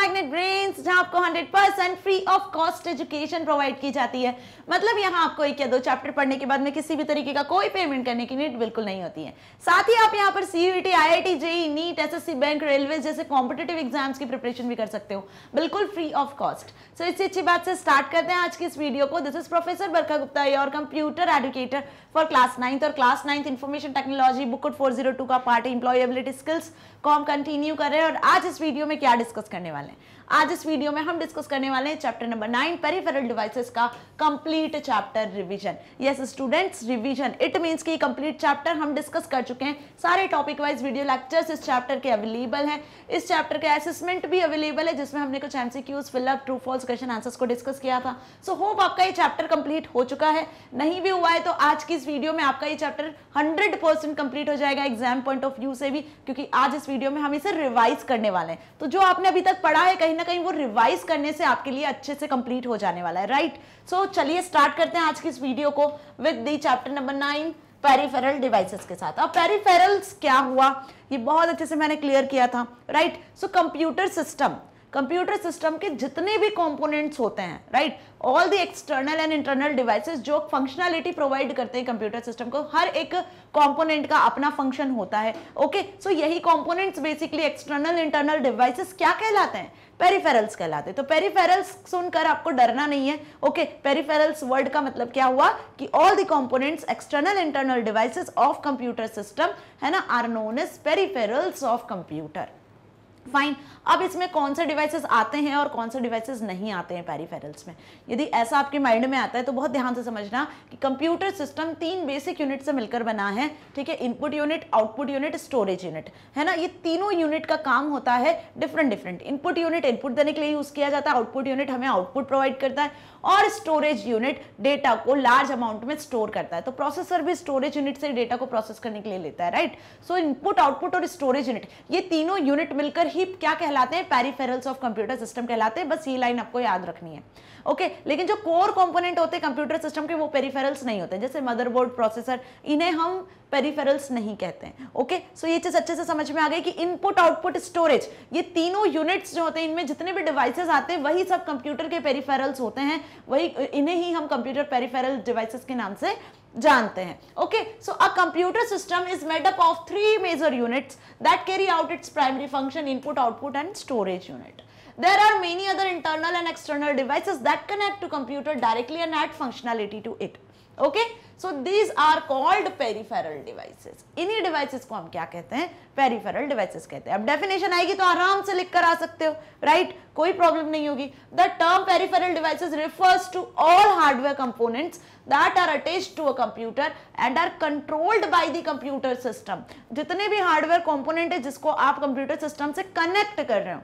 Magnet brains जहां आपको 100 percent free of cost education provide की जाती है मतलब यहां आपको एक या दो चैप्टर पढ़ने के बाद में किसी भी तरीके का कोई पेमेंट करने की नीड बिल्कुल नहीं होती है साथ ही आप यहां पर CUT IIT JEE NEET SSC bank railway जैसे कॉम्पिटेटिव एग्जाम्स की प्रिपरेशन भी कर सकते हो बिल्कुल फ्री ऑफ कॉस्ट सो इससे अच्छी बात से स्टार्ट करते हैं आज की इस वीडियो को this is professor Barkha Gupta your computer educator for class ninth और class ninth information technology book four zero two का पार्ट इंप्लॉयबिलिटी स्किल्स को हम कंटिन्यू कर रहे हैं और आज इस वीडियो में क्या डिस्कस करने वाले हैं आज इस वीडियो में हम डिस्कस करने वाले हैं chapter number nine peripheral devices का complete chapter revision yes students revision it means कि कंप्लीट चैप्टर हम डिस्कस कर चुके हैं सारे टॉपिक वाइज वीडियो लेक्चर्स इस चैप्टर के अवेलेबल हैं इस चैप्टर के असेसमेंट भी अवेलेबल है जिसमें हमने कुछ MCQs fill up true false question answers को डिस्कस किया था सो so, होप आपका ये चैप्टर कंप्लीट हो चुका है नहीं भी हुआ है तो आज की इस वीडियो में आपका ये चैप्टर हंड्रेड परसेंट कंप्लीट हो जाएगा एग्जाम पॉइंट ऑफ व्यू से भी क्योंकि आज इस वीडियो में हम इसे रिवाइज करने वाले हैं तो जो आपने अभी तक पढ़ा है कहीं ना कहीं वो रिवाइज करने से आपके लिए अच्छे से कंप्लीट हो जाने वाला है राइट सो चलिए स्टार्ट करते हैं आज की इस वीडियो को with the chapter number nine peripheral devices के साथ अब पेरीफेरल्स क्या हुआ ये बहुत अच्छे से मैंने क्लियर किया था right so computer system computer system के जितने भी कंपोनेंट्स होते हैं right all the external and internal devices जो फंक्शनैलिटी प्रोवाइड करते हैं कंप्यूटर सिस्टम को हर एक कंपोनेंट का अपना फंक्शन होता है ओके okay? सो so यही components basically external internal devices क्या कहलाते हैं पेरीफेरल्स कहलाते तो पेरीफेरल्स सुनकर आपको डरना नहीं है ओके पेरीफेरल्स वर्ड का मतलब क्या हुआ कि all the components external internal devices of computer system है ना are known as peripherals of computer fine अब इसमें कौन से डिवाइसेस आते हैं और कौन से डिवाइसेस नहीं आते हैं पेरीफेरल्स में यदि ऐसा आपके माइंड में आता है तो बहुत ध्यान से समझना कि कंप्यूटर सिस्टम तीन बेसिक यूनिट से मिलकर बना है ठीक है input unit output unit storage unit है ना ये तीनों यूनिट का काम होता है different different input unit input देने के लिए यूज़ किया जाता है आउटपुट यूनिट हमें आउटपुट प्रोवाइड करता है और स्टोरेज यूनिट डेटा को लार्ज अमाउंट में स्टोर करता है तो प्रोसेसर भी स्टोरेज यूनिट से डेटा को प्रोसेस करने के लिए लेता है राइट सो इनपुट आउटपुट और स्टोरेज यूनिट ये तीनों यूनिट मिलकर हिप क्या कहलाते हैं पेरीफेरल्स ऑफ कंप्यूटर सिस्टम कहलाते हैं बस ये लाइन आपको याद रखनी है ओके okay, लेकिन जो कोर कंपोनेंट होते हैं कंप्यूटर सिस्टम के वो पेरीफेरल्स नहीं होते जैसे मदरबोर्ड प्रोसेसर इन्हें हम पेरीफेरल्स नहीं कहते हैं ओके okay? सो so ये चीज़ अच्छे से समझ में आ गई कि इनपुट आउटपुट स्टोरेज ये तीनों यूनिट्स जो होते हैं इनमें जितने भी डिवाइसेस आते हैं वही सब कंप्यूटर के पेरीफेरल्स होते हैं वही इन्हें ही हम कंप्यूटर पेरीफेरल डिवाइसेस के नाम से जानते हैं okay so uh computer system is made up of three major units that carry out its primary function input output and storage unit there are many other internal and external devices that connect to computer directly and add functionality to it okay so these are called peripheral devices इन्हीं devices को हम क्या कहते हैं peripheral devices कहते हैं अब definition आएगी तो आराम से लिख कर आ सकते हो राइट right? कोई प्रॉब्लम नहीं होगी the term peripheral devices refers to all hardware components that are attach to a computer and are controlled by the computer system जितने भी हार्डवेयर कंपोनेंट है जिसको आप कंप्यूटर सिस्टम से कनेक्ट कर रहे हो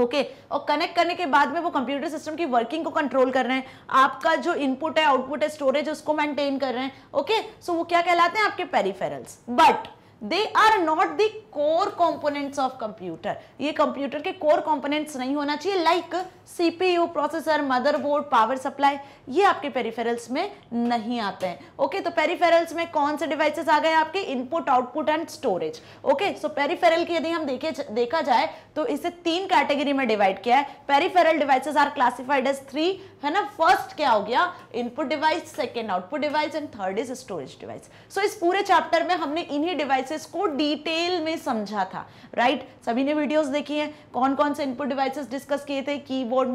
ओके okay. और कनेक्ट करने के बाद में वो कंप्यूटर सिस्टम की वर्किंग को कंट्रोल कर रहे हैं आपका जो इनपुट है आउटपुट है स्टोरेज है उसको मेंटेन कर रहे हैं ओके okay? सो so, वो क्या कहलाते हैं आपके peripherals but they are not the core components of computer ये कंप्यूटर के कोर कॉम्पोनेंट्स नहीं होना चाहिए like CPU processor motherboard power supply ये आपके पेरीफेरल्स में नहीं आते हैं ओके okay, तो पेरीफेरल्स में कौन से डिवाइसेस आ गए आपके input output and storage okay so peripheral की यदि हम देखे देखा जाए तो इसे तीन कैटेगरी में डिवाइड किया है peripheral devices are classified as three है ना फर्स्ट क्या हो गया input device second output device and third is storage device so इस पूरे चैप्टर में हमने इन्हीं डिवाइस डिवाइसेस को डिटेल में समझा था राइट right? सभी ने वीडियोस देखी हैं कौन कौन से इनपुट डिवाइसेस डिस्कस किए थे कीबोर्ड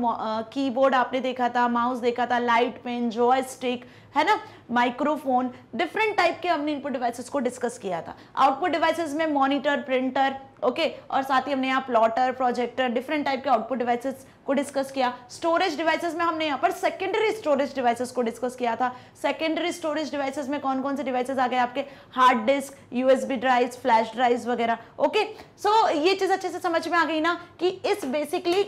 कीबोर्ड uh, आपने देखा था माउस देखा था लाइट पेन जॉयस्टिक है ना माइक्रोफोन डिफरेंट टाइप के हमने इनपुट डिवाइसेस को डिस्कस किया था आउटपुट डिवाइसेस में मॉनिटर प्रिंटर ओके और साथ ही हमने यहाँ प्लॉटर प्रोजेक्टर डिफरेंट टाइप के आउटपुट डिवाइसेस को डिस्कस किया स्टोरेज डिवाइसेस में हमने यहाँ पर सेकेंडरी स्टोरेज डिवाइसेस को डिस्कस किया था सेकेंडरी स्टोरेज डिवाइसेस में कौन कौन से डिवाइसेज आ गए आपके hard disk USB drive flash drive वगैरह ओके सो ये चीज़ अच्छे से समझ में आ गई ना कि इस बेसिकली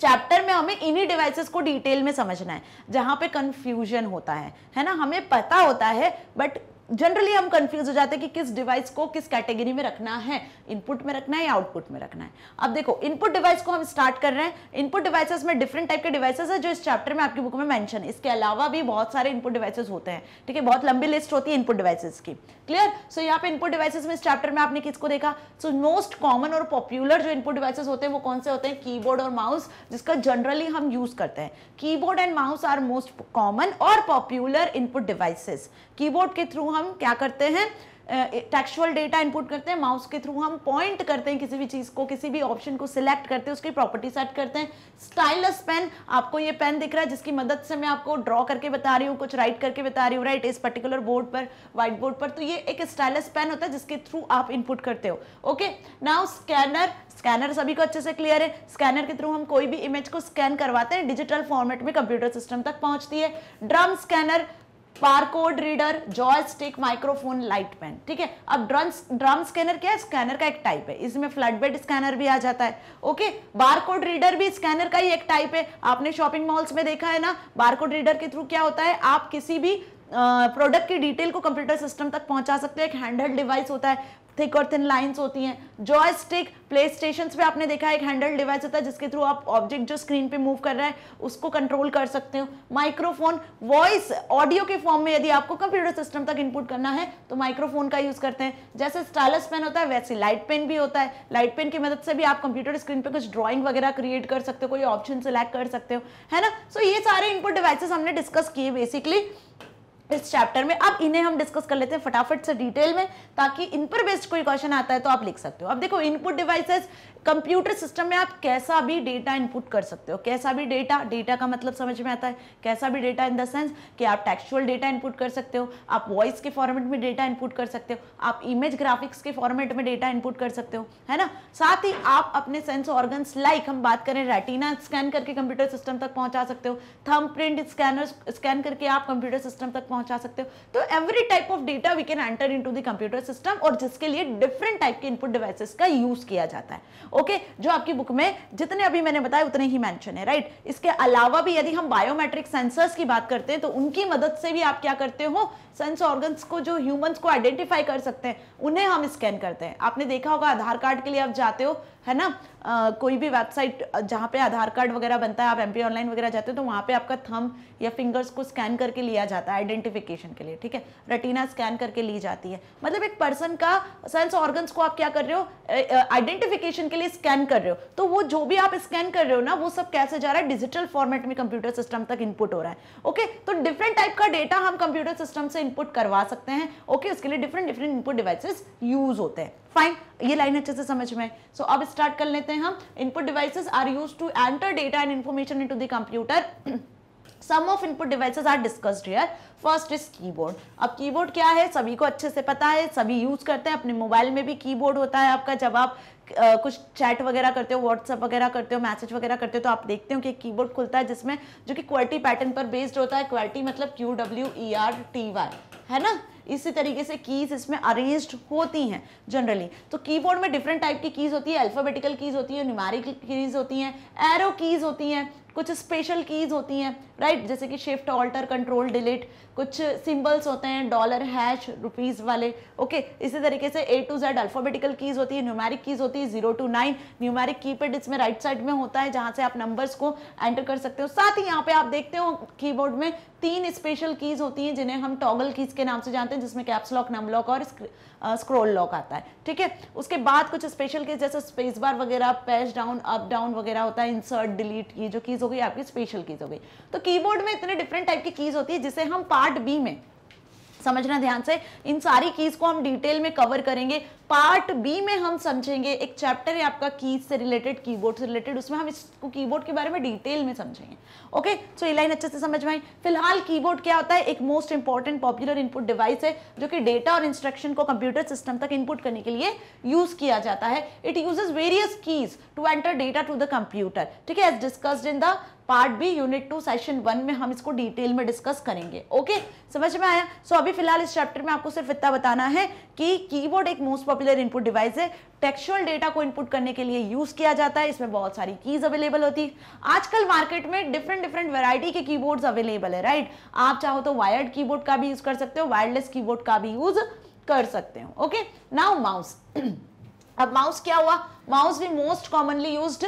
चैप्टर में हमें इन्हीं डिवाइसेस को डिटेल में समझना है जहाँ पे कंफ्यूजन होता है है ना हमें पता होता है बट जनरली हम कंफ्यूज हो जाते हैं कि किस डिवाइस को किस कैटेगरी में रखना है इनपुट में रखना है या आउटपुट में रखना है अब देखो इनपुट डिवाइस को हम स्टार्ट कर रहे हैं इनपुट डिवाइसेस में डिफरेंट टाइप के डिवाइसेस है जो इस चैप्टर में आपकी बुक में मेंशन है इसके अलावा भी बहुत सारे इनपुट डिवाइसेस होते हैं ठीक है बहुत लंबी लिस्ट होती है इनपुट डिवाइसेज की क्लियर सो यहाँ पे इनपुट डिवाइसेज में इस चैप्टर में आपने किसको देखा सो मोस्ट कॉमन और पॉपुलर जो इनपुट डिवाइसेज होते हैं वो कौन से होते हैं कीबोर्ड और माउस जिसका जनरली हम यूज करते हैं keyboard and mouse are most common और पॉपुलर इनपुट डिवाइसेस कीबोर्ड के थ्रू हम क्या करते हैं टेक्सुअल डेटा इनपुट करते हैं माउस के थ्रू हम पॉइंट करते हैं किसी भी चीज़ को किसी भी ऑप्शन को सिलेक्ट करते हैं उसकी प्रॉपर्टी सेट करते हैं स्टाइलस पेन आपको ये पेन दिख रहा है जिसकी मदद से मैं आपको ड्रॉ करके बता रही हूँ कुछ राइट करके बता रही हूँ राइट इस पर्टिकुलर बोर्ड पर व्हाइट बोर्ड पर तो ये एक स्टाइलस पेन होता है जिसके थ्रू आप इनपुट करते हो ओके नाउ स्कैनर स्कैनर सभी को अच्छे से क्लियर है स्कैनर के थ्रू हम कोई भी इमेज को स्कैन करवाते हैं डिजिटल फॉर्मेट में कंप्यूटर सिस्टम तक पहुँचती है drum scanner barcode reader joystick microphone light pen ठीक है अब ड्रम ड्रम स्कैनर क्या है स्कैनर का एक टाइप है इसमें फ्लड बेड स्कैनर भी आ जाता है ओके बारकोड रीडर भी स्कैनर का ही एक टाइप है आपने शॉपिंग मॉल्स में देखा है ना बारकोड रीडर के थ्रू क्या होता है आप किसी भी प्रोडक्ट की डिटेल को कंप्यूटर सिस्टम तक पहुंचा सकते हैं एक हैंडहेल्ड डिवाइस होता है थिक और थिन लाइंस होती हैं जॉय स्टिक प्ले स्टेशन पर आपने देखा एक हैंडल डिवाइस होता है जिसके थ्रू आप ऑब्जेक्ट जो स्क्रीन पे मूव कर रहा है उसको कंट्रोल कर सकते हो माइक्रोफोन वॉइस ऑडियो के फॉर्म में यदि आपको कंप्यूटर सिस्टम तक इनपुट करना है तो माइक्रोफोन का यूज़ करते हैं जैसे स्टाइलस पेन होता है वैसे लाइट पेन भी होता है लाइट पेन की मदद से भी आप कंप्यूटर स्क्रीन पर कुछ ड्रॉइंग वगैरह क्रिएट कर सकते हो कोई ऑप्शन सेलेक्ट कर सकते हो है ना सो so, ये सारे इनपुट डिवाइसेस हमने डिस्कस किए बेसिकली इस चैप्टर में अब इन्हें हम डिस्कस कर लेते हैं फटाफट से डिटेल में ताकि इन पर बेस्ड कोई क्वेश्चन आता है तो आप लिख सकते हो अब देखो इनपुट डिवाइसेस कंप्यूटर सिस्टम में आप कैसा भी डेटा इनपुट कर सकते हो कैसा भी डेटा डेटा का मतलब समझ में आता है कैसा भी डेटा इन द सेंस कि आप टेक्सुअल डेटा इनपुट कर सकते हो आप वॉइस के फॉर्मेट में डेटा इनपुट कर सकते हो आप इमेज ग्राफिक्स के फॉर्मेट में डेटा इनपुट कर सकते हो है ना साथ ही आप अपने सेंस ऑर्गन्स लाइक हम बात करें रेटिना स्कैन करके कंप्यूटर सिस्टम तक पहुंचा सकते हो थम प्रिंट स्कैनर स्कैन करके आप कंप्यूटर सिस्टम तक पहुंचा सकते हो तो every type of data we can enter in the computer system और जिसके लिए डिफरेंट टाइप के इनपुट डिवाइसेस का यूज किया जाता है ओके जो आपकी बुक में जितने अभी मैंने बताए उतने ही मैंशन है राइट इसके अलावा भी यदि हम बायोमेट्रिक सेंसर्स की बात करते हैं तो उनकी मदद से भी आप क्या करते हो सेंस ऑर्गन्स को जो ह्यूमंस को आइडेंटिफाई कर सकते हैं उन्हें हम स्कैन करते हैं आपने देखा होगा आधार कार्ड के लिए आप जाते हो है ना आ, कोई भी वेबसाइट जहाँ पे आधार कार्ड वगैरह बनता है आप एम ऑनलाइन वगैरह जाते हो तो वहाँ पे आपका थम या फिंगर्स को स्कैन करके लिया जाता है आइडेंटिफिकेशन के लिए ठीक है रटीना स्कैन करके ली जाती है मतलब एक पर्सन का सेंस ऑर्गन्स को आप क्या कर रहे हो आइडेंटिफिकेशन के लिए स्कैन कर रहे हो तो वो जो भी आप स्कैन कर रहे हो ना वो सब कैसे जा रहा है डिजिटल फॉर्मेट में कंप्यूटर सिस्टम तक इनपुट हो रहा है ओके तो डिफरेंट टाइप का डेटा हम कंप्यूटर सिस्टम से इनपुट करवा सकते हैं ओके उसके लिए different different input devices use होते हैं फाइन ये लाइन अच्छे से समझ में सो so, अब स्टार्ट कर लेते हैं हम input devices are use to enter data and information into the computer some of input devices are discussed here first is keyboard अब कीबोर्ड क्या है सभी को अच्छे से पता है सभी यूज़ करते हैं अपने मोबाइल में भी कीबोर्ड होता है आपका जब आप Uh, कुछ चैट वगैरह करते हो व्हाट्सअप वगैरह करते हो मैसेज वगैरह करते हो तो आप देखते हो कि एक कीबोर्ड खुलता है जिसमें जो कि क्वर्टी पैटर्न पर बेस्ड होता है क्वर्टी मतलब Q W E R T Y है ना इसी तरीके से कीज़ इसमें अरेंज होती हैं जनरली तो कीबोर्ड में डिफरेंट टाइप की कीज़ होती है अल्फ़ाबेटिकल कीज़ होती है न्यूमारिकल कीज़ होती हैं एरो कीज़ होती हैं कुछ स्पेशल कीज़ होती हैं राइट जैसे कि शिफ्ट ऑल्टर कंट्रोल डिलीट कुछ सिंबल्स होते हैं डॉलर हैश रुपीज़ वाले ओके इसी तरीके से A to Z alphabetical keys होती है न्यूमेरिक कीज़ होती है zero to nine numeric key pad इसमें राइट साइड में होता है जहाँ से आप नंबर्स को एंटर कर सकते हो साथ ही यहाँ पे आप देखते हो कीबोर्ड में तीन स्पेशल कीज़ होती हैं जिन्हें हम टॉगल कीज़ के नाम से जानते हैं जिसमें कैप्सलॉक नमलॉक और स्क्रोल लॉक आता है ठीक है उसके बाद कुछ स्पेशल केस जैसे स्पेस बार वगैरह पैश डाउन अप डाउन वगैरह होता है इंसर्ट डिलीट ये जो कीज़ हो गई आपकी स्पेशल कीज़ हो गई तो कीबोर्ड में इतने डिफरेंट टाइप की कीज़ होती है जिसे हम पार्ट बी में समझना ध्यान से इन सारी कीज को हम डिटेल में कवर करेंगे पार्ट बी में हम समझेंगे एक चैप्टर है आपका कीज से रिलेटेड कीबोर्ड से रिलेटेड उसमें हम इसको कीबोर्ड के बारे में डिटेल में समझेंगे ओके सो ये लाइन अच्छे से समझ में आई फिलहाल कीबोर्ड क्या होता है एक most important popular input device है जो कि डेटा और इंस्ट्रक्शन को कंप्यूटर सिस्टम तक इनपुट करने के लिए यूज किया जाता है it uses various keys to enter data to the computer ठीक है as discussed in the part B unit two session one में हम इसको डिटेल में डिस्कस करेंगे ओके समझ में आया सो so, अभी फिलहाल इस चैप्टर में आपको सिर्फ इतना बताना है कि कीबोर्ड एक मोस्ट पॉपुलर इनपुट डिवाइस है टेक्सुअल डेटा को इनपुट करने के लिए यूज किया जाता है इसमें बहुत सारी कीज अवेलेबल होती है आजकल मार्केट में डिफरेंट डिफरेंट वेराइटी के कीबोर्ड्स अवेलेबल है राइट आप चाहो तो वायर्ड कीबोर्ड का भी यूज कर सकते हो वायरलेस कीबोर्ड का भी यूज कर सकते हो ओके नाउ माउस अब माउस क्या हुआ माउस भी most commonly used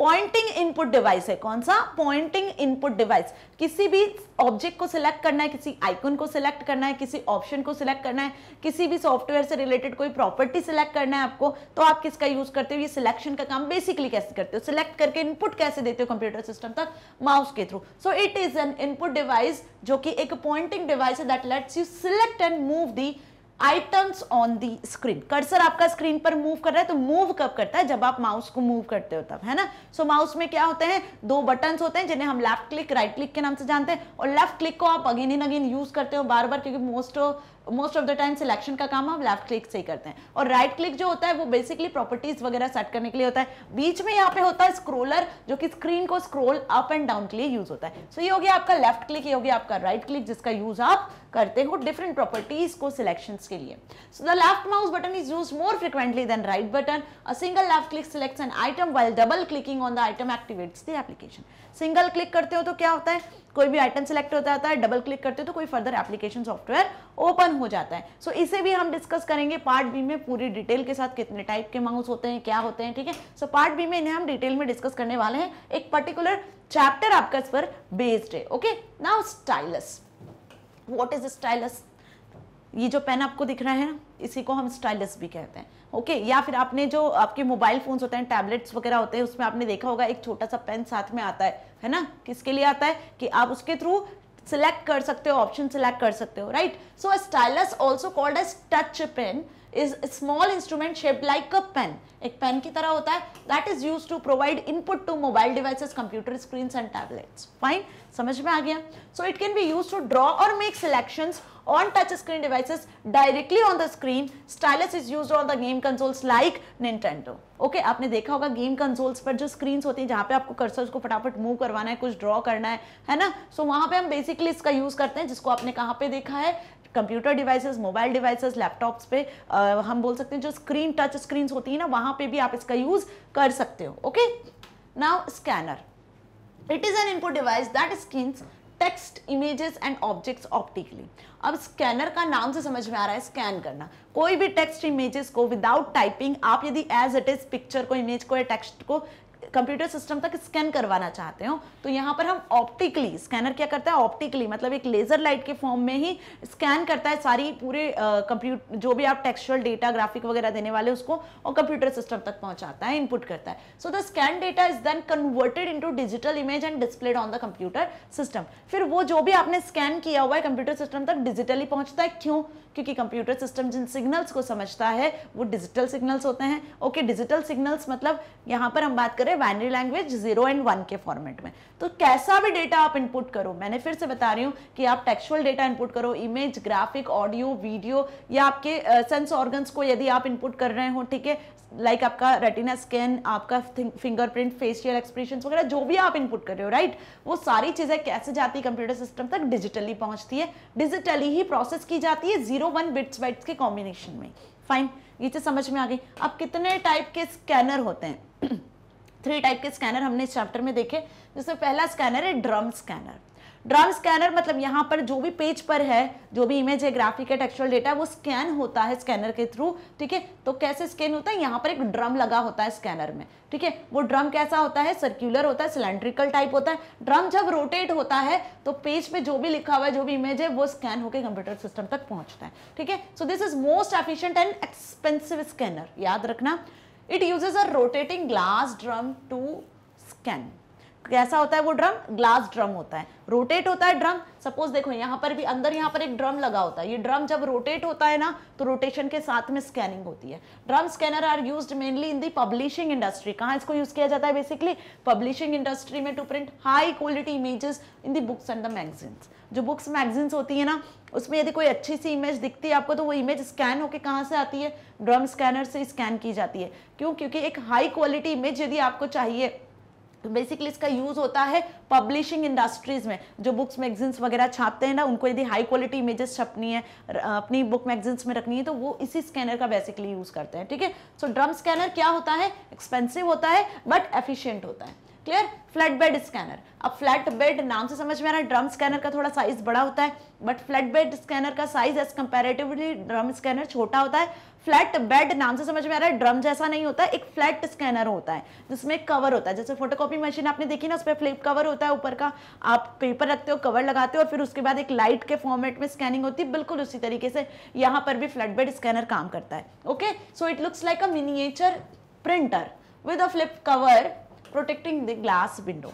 pointing input device है कौन सा पॉइंटिंग इनपुट डिवाइस किसी भी ऑब्जेक्ट को सिलेक्ट करना है किसी आइकन को सिलेक्ट करना है किसी ऑप्शन को सिलेक्ट करना है किसी भी सॉफ्टवेयर से रिलेटेड कोई प्रॉपर्टी सिलेक्ट करना है आपको तो आप किसका यूज करते हो ये सिलेक्शन का काम बेसिकली कैसे करते हो सिलेक्ट करके इनपुट कैसे देते हो कंप्यूटर सिस्टम तक माउस के through so it is an input device जो कि एक पॉइंटिंग डिवाइस है that lets you select and move the items on the screen cursor आपका स्क्रीन पर मूव कर रहा है तो मूव कब करता है जब आप माउस को मूव करते हो तब है ना सो so, माउस में क्या होते हैं दो बटन होते हैं जिन्हें हम लेफ्ट क्लिक राइट क्लिक के नाम से जानते हैं और लेफ्ट क्लिक को आप अगेन इन अगेन यूज करते हो बार बार क्योंकि most most of the time selection का काम हम लेफ्ट क्लिक से ही करते हैं और राइट right क्लिक जो होता है वो बेसिकली प्रॉपर्टीज वगैरह सेट करने के लिए होता है बीच में यहाँ पे होता है स्क्रोलर जो कि स्क्रीन को स्क्रोल अप एंड डाउन के लिए यूज होता है सो so, ये हो गया आपका लेफ्ट क्लिक ये हो गया आपका राइट right क्लिक जिसका यूज आप करते हो डिफरेंट प्रॉपर्टीज को सिलेक्शन के लिए so the left mouse button is use more frequently than right button uh single left click select an item while double clicking on the item activates the application single click करते हो तो क्या होता है कोई भी आइटम सेलेक्ट हो जाता है डबल क्लिक करते हो तो कोई फर्दर एप्लीकेशन सॉफ्टवेयर ओपन हो जाता है सो so, इसे भी हम डिस्कस करेंगे पार्ट बी में पूरी डिटेल के साथ कितने टाइप के माउस होते हैं क्या होते हैं ठीक है सो पार्ट बी में इन्हें हम डिटेल में डिस्कस करने वाले हैं एक पर्टिकुलर चैप्टर आपका इस पर बेस्ड है okay now stylus what is stylus ये जो पेन आपको दिख रहा है ना इसी को हम स्टाइलस भी कहते हैं ओके या फिर आपने जो आपके मोबाइल फ़ोन्स होते हैं टैबलेट्स वगैरह होते हैं उसमें आपने देखा होगा एक छोटा सा पेन साथ में आता है है ना किसके लिए आता है कि आप उसके थ्रू सिलेक्ट कर सकते हो ऑप्शन सिलेक्ट कर सकते हो right so uh stylus also called as touch pen is a small instrument shaped like a pen एक pen की तरह होता है that is used to provide input to mobile devices computer screens and tablets fine समझ में आ गया so it can be used to draw or make selections on touch screen devices directly on the screen stylus is used on the game consoles like Nintendo okay okay, आपने देखा होगा game consoles पर जो screens होती हैं जहाँ पे आपको कर्सर्स को फटाफट मूव करवाना है कुछ ड्रॉ करना है है ना सो so, वहाँ पे हम बेसिकली इसका यूज़ करते हैं जिसको आपने कहाँ पे देखा है computer devices mobile devices laptops पे आ, हम बोल सकते हैं जो स्क्रीन टच स्क्रीन होती है ना वहां पे भी आप इसका यूज़ कर सकते हो okay now scanner it is an input device that screen text images and objects optically अब स्कैनर का नाम से समझ में आ रहा है स्कैन करना कोई भी टेक्स्ट इमेजेस को विदाउट टाइपिंग आप यदि एज इट इज पिक्चर को इमेज को या टेक्स्ट को कंप्यूटर सिस्टम तक स्कैन करवाना चाहते हो तो यहाँ पर हम ऑप्टिकली स्कैनर क्या करता है ऑप्टिकली मतलब एक लेजर लाइट के फॉर्म में ही स्कैन करता है सारी पूरे कंप्यूटर जो भी आप टेक्सचुअल डेटा ग्राफिक वगैरह देने वाले उसको और कंप्यूटर सिस्टम तक पहुंचाता है इनपुट करता है so the scan data is then converted into digital image and displayed on the computer system फिर वो जो भी आपने स्कैन किया हुआ है कंप्यूटर सिस्टम तक डिजिटली पहुंचता है क्यों क्योंकि कंप्यूटर सिस्टम जिन सिग्नल्स को समझता है वो डिजिटल सिग्नल्स होते हैं ओके डिजिटल सिग्नल्स मतलब यहाँ पर हम बात करें binary language zero and one के फॉर्मेट में तो कैसा भी डेटा आप इनपुट करो मैंने फिर से बता रही हूँ कि आप टेक्सुअल डेटा इनपुट करो इमेज ग्राफिक ऑडियो वीडियो या आपके सेंस uh, ऑर्गन्स को यदि आप इनपुट कर रहे हो ठीक है लाइक आपका रेटिना स्कैन आपका फिंगरप्रिंट फेशियल एक्सप्रेशन वगैरह जो भी आप इनपुट कर रहे हो राइट वो सारी चीज़ें कैसे जाती है कंप्यूटर सिस्टम तक डिजिटली पहुंचती है डिजिटली ही प्रोसेस की जाती है जीरो वन बिट्स बाइट्स के कॉम्बिनेशन में फाइन ये चीज़ समझ में आ गई अब कितने टाइप के स्कैनर होते हैं थ्री टाइप के स्कैनर हमने इस चैप्टर में देखे जिसमें पहला स्कैनर है ड्रम स्कैनर ड्रम स्कैनर मतलब यहाँ पर जो भी पेज पर है जो भी इमेज है ग्राफिक है टेक्सुअल डेटा वो स्कैन होता है स्कैनर के थ्रू ठीक है तो कैसे स्कैन होता है यहाँ पर एक ड्रम लगा होता है स्कैनर में ठीक है वो ड्रम कैसा होता है सर्क्यूलर होता है सिलेंड्रिकल टाइप होता है ड्रम जब रोटेट होता है तो पेज पे जो भी लिखा हुआ है जो भी इमेज है वो स्कैन होकर कंप्यूटर सिस्टम तक पहुँचता है ठीक है so this is most efficient and expensive scanner याद रखना It uses a rotating glass drum to scan. कैसा होता है वो ड्रम ग्लास ड्रम होता है रोटेट होता है ड्रम सपोज देखो यहाँ पर भी अंदर यहाँ पर एक ड्रम लगा होता है ये ड्रम जब रोटेट होता है ना तो रोटेशन के साथ में स्कैनिंग होती है drum scanner are use mainly in the publishing industry कहाँ इसको यूज किया जाता है बेसिकली पब्लिशिंग इंडस्ट्री में to print high quality images in the books and the magazines जो बुक्स मैगजीन्स होती है ना उसमें यदि कोई अच्छी सी इमेज दिखती है आपको तो वो इमेज स्कैन होकर कहाँ से आती है ड्रम स्कैनर से स्कैन की जाती है क्यों क्योंकि एक हाई क्वालिटी इमेज यदि आपको चाहिए बेसिकली तो इसका यूज होता है पब्लिशिंग इंडस्ट्रीज में जो बुक्स मैगजीन्स वगैरह छापते हैं ना उनको यदि हाई क्वालिटी इमेजेस छपनी है अपनी बुक मैगजीन्स में रखनी है तो वो इसी स्कैनर का बेसिकली यूज करते हैं ठीक है सो ड्रम स्कैनर क्या होता है एक्सपेंसिव होता है बट एफिशियंट होता है क्लियर फ्लैट बेड स्कैनर अब फ्लैट बेड नाम से समझ में आ रहा है ड्रम स्कैनर का थोड़ा साइज बड़ा होता है बट फ्लैट बेड स्कैनर का size as comparatively drum scanner छोटा होता है फ्लैट बेड नाम से समझ में आ रहा है ड्रम जैसा नहीं होता एक फ्लैट स्कैनर होता है जिसमें एक कवर होता है जैसे फोटोकॉपी मशीन आपने देखी ना उस पर फ्लिप कवर होता है ऊपर का आप पेपर रखते हो कवर लगाते हो और फिर उसके बाद एक लाइट के फॉर्मेट में स्कैनिंग होती है बिल्कुल उसी तरीके से यहाँ पर भी फ्लैट बेड स्कैनर काम करता है okay so it looks like a miniature printer with a flip cover protecting the glass window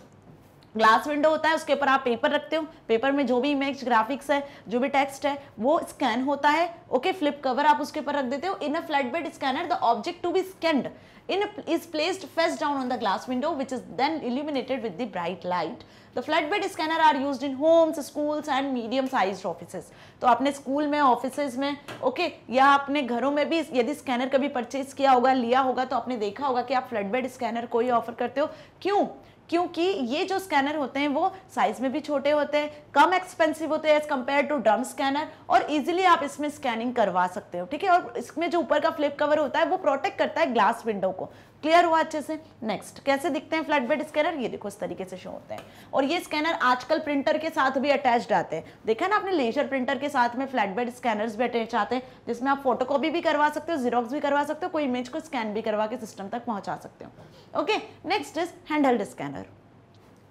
glass window होता है उसके ऊपर आप पेपर रखते हो पेपर में जो भी इमेज ग्राफिक्स है जो भी टेक्स्ट है वो स्कैन होता है ओके फ्लिप कवर आप उसके ऊपर रख देते हो in a flat bed scanner the object to be scanned in a, is placed face down on the glass window which is then illuminated with the bright light. The floodbed scanner are used in homes, schools and medium sized offices. to आपने school में office में okay okay, ya आपने gharon mein bhi yadi scanner kabhi purchase kiya hoga liya hoga to आपने dekha hoga ki aap flatbed scanner को ही offer karte ho kyun क्योंकि ये जो स्कैनर होते हैं वो साइज में भी छोटे होते हैं कम एक्सपेंसिव होते हैं as compare to drum scanner और इजिली आप इसमें स्कैनिंग करवा सकते हो ठीक है और इसमें जो ऊपर का फ्लिप कवर होता है वो प्रोटेक्ट करता है ग्लास विंडो को क्लियर हुआ अच्छे से नेक्स्ट कैसे दिखते हैं फ्लैट बेड स्कैनर ये देखो इस तरीके से शो होते हैं और ये स्कैनर आजकल प्रिंटर के साथ भी अटैच्ड आते हैं देखा ना आपने लेजर प्रिंटर के साथ में फ्लैट बेड स्कैनर्स भी अटैच आते हैं जिसमें आप फोटोकॉपी भी करवा सकते हो जीरोक्स भी करवा सकते हो कोई इमेज को स्कैन भी करवा के सिस्टम तक पहुँचा सकते हो okay next is hand scanner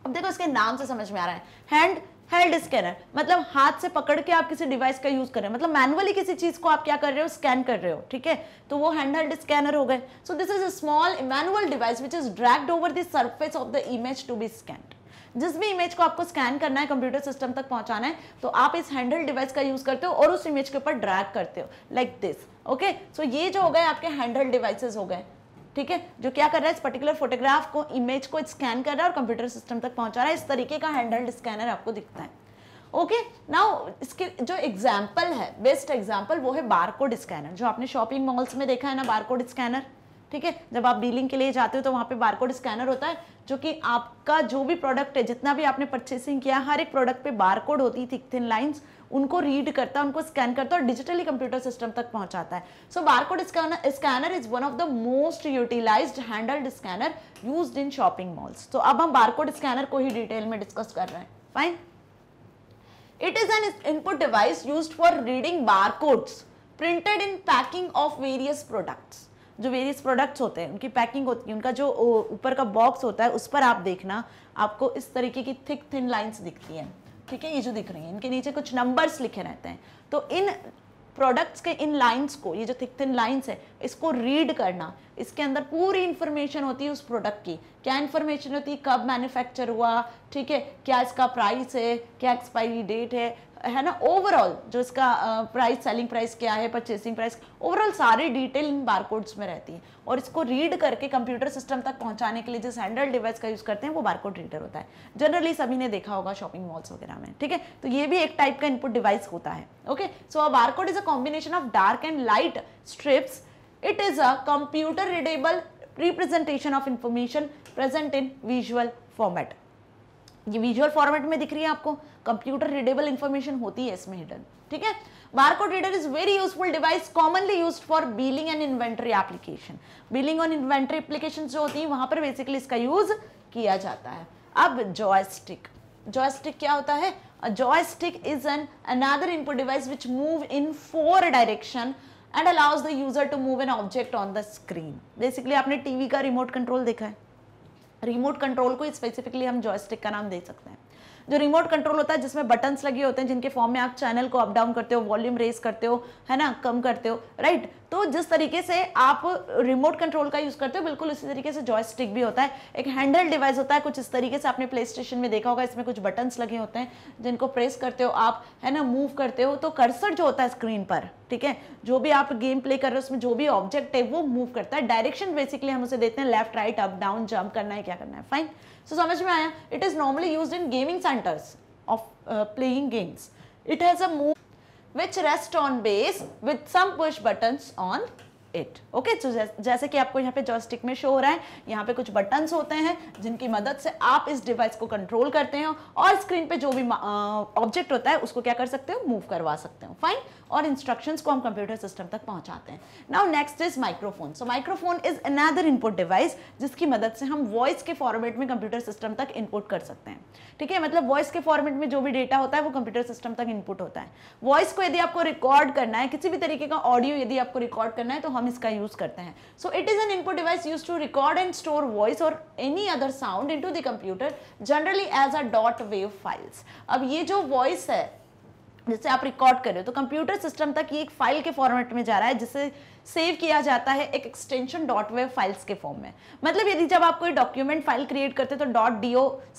अब देखो इसके नाम से समझ में आ रहा है हैंड हेल्ड स्कैनर मतलब हाथ से पकड़ के आप किसी डिवाइस का यूज कर रहे हो मतलब मैनुअली किसी चीज को आप क्या कर रहे हो स्कैन कर रहे हो ठीक है तो वो हैंड हेल्ड स्कैनर हो गए so this is a small manual device which is dragged over the surface of the image to be scan जिस भी इमेज को आपको स्कैन करना है कंप्यूटर सिस्टम तक पहुंचाना है तो आप इस हैंडल डिवाइस का यूज करते हो और उस इमेज के ऊपर ड्रैग करते हो लाइक दिस ओके सो ये जो हो गए आपके हैंडल डिवाइसेस हो गए ठीक है जो क्या कर रहा है इस पर्टिकुलर फोटोग्राफ को इमेज को स्कैन कर रहा है और कंप्यूटर सिस्टम तक पहुंचा रहा है इस तरीके का हैंडल्ड स्कैनर आपको दिखता है ओके okay, नाउ इसके जो एग्जाम्पल है बेस्ट एग्जाम्पल वो है बारकोड स्कैनर जो आपने शॉपिंग मॉल्स में देखा है ना बारकोड स्कैनर ठीक है जब आप डीलिंग के लिए जाते हो तो वहाँ पे बारकोड स्कैनर होता है जो कि आपका जो भी प्रोडक्ट है जितना भी आपने परचेसिंग किया हर एक प्रोडक्ट पे बारकोड होती थी थिक थिन लाइंस उनको रीड करता है उनको स्कैन करता है और डिजिटली कंप्यूटर सिस्टम तक पहुंचाता है so bar code scanner is one of the most utilize handled scanner use in shopping malls तो अब हम बार कोड स्कैनर को ही डिटेल में डिस्कस कर रहे हैं fine it is an input device use for reading bar codes printed in packing of various products जो various products होते हैं उनकी पैकिंग होती है उनका जो ऊपर का बॉक्स होता है उस पर आप देखना आपको इस तरीके की थिक थिन लाइंस दिखती हैं ठीक है ये जो दिख रही है इनके नीचे कुछ नंबर्स लिखे रहते हैं तो इन प्रोडक्ट्स के इन लाइंस को ये जो थिक थिन लाइंस है इसको रीड करना इसके अंदर पूरी इंफॉर्मेशन होती है उस प्रोडक्ट की क्या इंफॉर्मेशन होती है कब मैन्युफैक्चर हुआ ठीक है क्या इसका प्राइस है क्या एक्सपायरी डेट है है ना ओवरऑल जो इसका प्राइस सेलिंग प्राइस क्या है परचेसिंग प्राइस ओवरऑल सारी डिटेल इन बारकोड्स में रहती है और इसको रीड करके कंप्यूटर सिस्टम तक पहुंचाने के लिए जिस हैंडल डिवाइस का यूज़ करते हैं वो बारकोड रीडर होता है जनरली सभी ने देखा होगा शॉपिंग मॉल्स वगैरह में ठीक है तो ये भी एक टाइप का इनपुट डिवाइस होता है okay so a barcode is a combination of dark and light strips It is a computer readable representation of information present in visual format. ये विजुअल फॉर्मेट में दिख रही है आपको कंप्यूटर रीडेबल इंफॉर्मेशन होती है इसमें हिडन ठीक है barcode reader is very useful device commonly use for billing and inventory application billing और इन्वेंट्री एप्लीकेशन जो होती है वहां पर बेसिकली इसका यूज किया जाता है अब जॉयस्टिक जॉयस्टिक क्या होता है joystick is an another input device which move in four direction and allows the user to move an object on the screen basically आपने टीवी का रिमोट कंट्रोल देखा है रिमोट कंट्रोल को स्पेसिफिकली हम joystick का नाम दे सकते हैं जो रिमोट कंट्रोल होता है जिसमें बटन्स लगे होते हैं जिनके फॉर्म में आप चैनल को अप डाउन करते हो वॉल्यूम रेस करते हो है ना कम करते हो राइट तो जिस तरीके से आप रिमोट कंट्रोल का यूज़ करते हो बिल्कुल उसी तरीके से जॉयस्टिक भी होता है एक हैंडल डिवाइस होता है कुछ इस तरीके से आपने प्ले स्टेशन में देखा होगा इसमें कुछ बटन्स लगे होते हैं जिनको प्रेस करते हो आप है ना मूव करते हो तो कर्सर जो होता है स्क्रीन पर ठीक है जो भी आप गेम प्ले कर रहे हो उसमें जो भी ऑब्जेक्ट है वो मूव करता है डायरेक्शन बेसिकली हम उसे देते हैं left right up down jump करना है क्या करना है fine So, samajh mein aaya? It is normally used in gaming centers of uh, playing games. It has a move which rests on base with some push buttons on it okay तो जैसे कि आपको यहाँ पे joystick में show हो रहा है यहाँ पे कुछ बटन्स होते हैं जिनकी मदद से आप इस डिवाइस को कंट्रोल करते हो और स्क्रीन पे जो भी ऑब्जेक्ट होता है उसको क्या कर सकते हो मूव करवा सकते हो फाइन और इंस्ट्रक्शंस को हम कंप्यूटर सिस्टम तक पहुंचाते हैं now next is microphone so microphone is another input device जिसकी मदद से हम वॉइस के फॉर्मेट में कंप्यूटर सिस्टम तक इनपुट कर सकते हैं ठीक है मतलब वॉइस के फॉर्मेट में जो भी डेटा होता है वो कंप्यूटर सिस्टम तक इनपुट होता है वॉइस को यदि आपको रिकॉर्ड करना है किसी भी तरीके का ऑडियो यदि आपको रिकॉर्ड करना है तो हम हम इसका यूज़ करते हैं so it is an input device use to record and store voice और any other sound in the computer generally as a dot wave files अब ये जो वॉइस है जैसे आप रिकॉर्ड कर रहे हो तो कंप्यूटर सिस्टम तक ये एक फाइल के फॉर्मेट में जा रहा है जिसे सेव किया जाता है एक एक्सटेंशन डॉट वेब फाइल्स के फॉर्म में मतलब यदि जब आप कोई डॉक्यूमेंट फाइल क्रिएट करते तो डॉट डी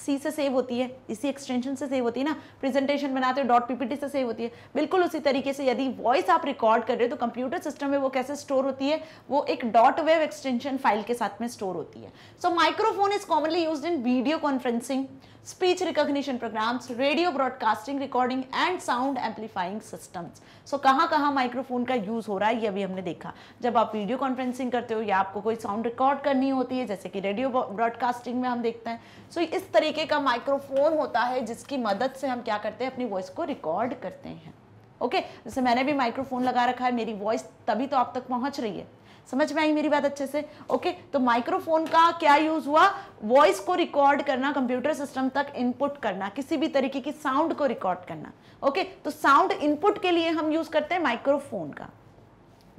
सी से सेव होती है इसी एक्सटेंशन से सेव होती है ना प्रेजेंटेशन बनाते हो डॉट पीपीटी से सेव होती है बिल्कुल उसी तरीके से यदि वॉइस आप रिकॉर्ड कर रहे हो तो कंप्यूटर सिस्टम में वो कैसे स्टोर होती है वो एक डॉट वेव एक्सटेंशन फाइल के साथ में स्टोर होती है so microphone is commonly use in video conferencing speech recognition programs radio broadcasting recording and sound amplifying systems so कहाँ कहाँ माइक्रोफोन का यूज़ हो रहा है ये भी हमने देखा जब आप वीडियो कॉन्फ्रेंसिंग करते हो या आपको कोई साउंड रिकॉर्ड करनी होती है जैसे कि रेडियो ब्रॉडकास्टिंग में हम देखते हैं सो so, इस तरीके का माइक्रोफोन होता है जिसकी मदद से हम क्या करते हैं अपनी वॉइस को रिकॉर्ड करते हैं ओके okay? जैसे मैंने भी माइक्रोफोन लगा रखा है मेरी वॉइस तभी तो आप तक पहुँच रही है समझ में आई मेरी बात अच्छे से ओके तो माइक्रोफोन का क्या यूज हुआ वॉइस को रिकॉर्ड करना कंप्यूटर सिस्टम तक इनपुट करना किसी भी तरीके की साउंड को रिकॉर्ड करना ओके तो साउंड इनपुट के लिए हम यूज करते हैं माइक्रोफोन का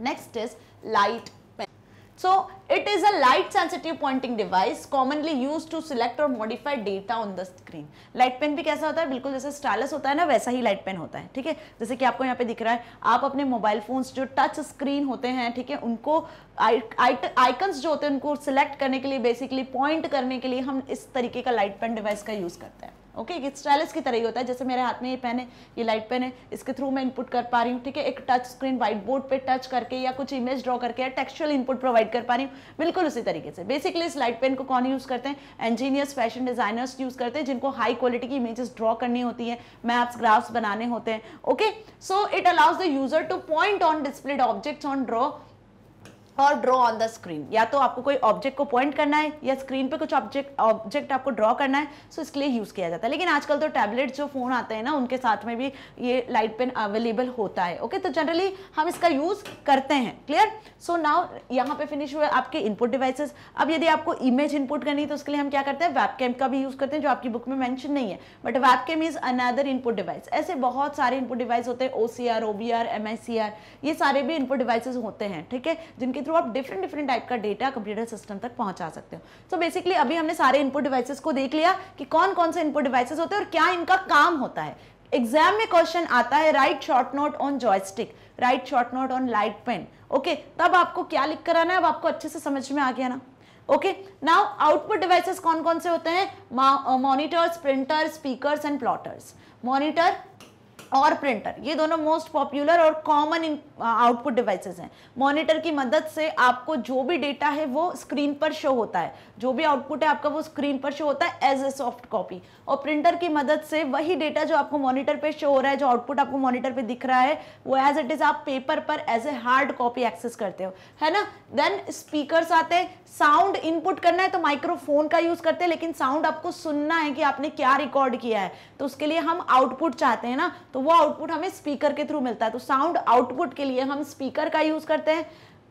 next is light So it is a light sensitive pointing device commonly used to select or modify data on the screen. Light pen भी कैसा होता है बिल्कुल जैसे स्टाइलस होता है ना वैसा ही लाइट पेन होता है ठीक है जैसे कि आपको यहाँ पे दिख रहा है आप अपने मोबाइल फोन्स जो टच स्क्रीन होते हैं ठीक है उनको आइकन्स जो होते हैं उनको सिलेक्ट करने के लिए बेसिकली पॉइंट करने के लिए हम इस तरीके का लाइट पेन डिवाइस का यूज़ करते हैं ओके okay, एक की तरह ही होता है जैसे मेरे हाथ में ये पेन है ये लाइट पेन है इसके थ्रू मैं इनपुट कर पा रही हूँ ठीक है एक टच स्क्रीन व्हाइट बोर्ड पे टच करके या कुछ इमेज ड्रॉ करके या टेक्सचुअल इनपुट प्रोवाइड कर पा रही हूँ बिल्कुल उसी तरीके से बेसिकली इस लाइट पेन को कौन यूज़ करते हैं इंजीनियर्स फैशन डिजाइनर्स यूज़ करते हैं जिनको हाई क्वालिटी की इमेजेस ड्रॉ करनी होती है मैप्स ग्राफ्स बनाने होते हैं okay so it allows the user to point on displayed objects on draw और ड्रॉ ऑन द स्क्रीन या तो आपको कोई ऑब्जेक्ट को पॉइंट करना है या स्क्रीन पे कुछ ऑब्जेक्ट ऑब्जेक्ट आपको ड्रॉ करना है सो इसके लिए यूज़ किया जाता है लेकिन आजकल तो टैबलेट जो फ़ोन आते हैं ना उनके साथ में भी ये लाइट पेन अवेलेबल होता है ओके तो जनरली हम इसका यूज़ करते हैं क्लियर सो नाउ यहाँ पे फिनिश हुए आपके इनपुट डिवाइसेस अब यदि आपको इमेज इनपुट करनी है तो उसके लिए हम क्या करते हैं वैप का भी यूज़ करते हैं जो आपकी बुक में मैंशन नहीं है but webcam is another input device ऐसे बहुत सारे इनपुट डिवाइस होते हैं O C R O B R M S C R ये सारे भी इनपुट डिवाइसेज होते हैं ठीक है जिनके थ्रू आप डिफरेंट डिफरेंट टाइप का डेटा कंप्यूटर सिस्टम तक पहुंचा सकते हो सो so बेसिकली अभी हमने सारे इनपुट डिवाइसेस को देख लिया कि कौन कौन से इनपुट डिवाइसेस होते हैं और क्या इनका काम होता है एग्जाम में क्वेश्चन आता है write short note on joystick write short note on light pen okay तब आपको क्या लिख कराना है अब आपको अच्छे से समझ में आ गया ना ओके नाउ आउटपुट डिवाइसेस कौन कौन से होते हैं monitors printers speakers and plotters monitor और प्रिंटर ये दोनों मोस्ट पॉपुलर और कॉमन आउटपुट डिवाइसेस हैं मॉनिटर की मदद से आपको जो भी डेटा है वो स्क्रीन पर शो होता है जो भी आउटपुट है आपका वो स्क्रीन पर शो होता है एज ए सॉफ्ट कॉपी और प्रिंटर की मदद से वही डेटा जो आपको मॉनिटर पे शो हो रहा है जो आउटपुट आपको मॉनिटर पे दिख रहा है वो एज इट इज आप पेपर पर as a hard copy access करते हो है ना देन स्पीकर आते हैं साउंड इनपुट करना है तो माइक्रोफोन का यूज करते हैं लेकिन साउंड आपको सुनना है कि आपने क्या रिकॉर्ड किया है तो उसके लिए हम आउटपुट चाहते हैं ना तो तो वो आउटपुट हमें स्पीकर के थ्रू मिलता है तो साउंड आउटपुट के लिए हम स्पीकर का यूज करते हैं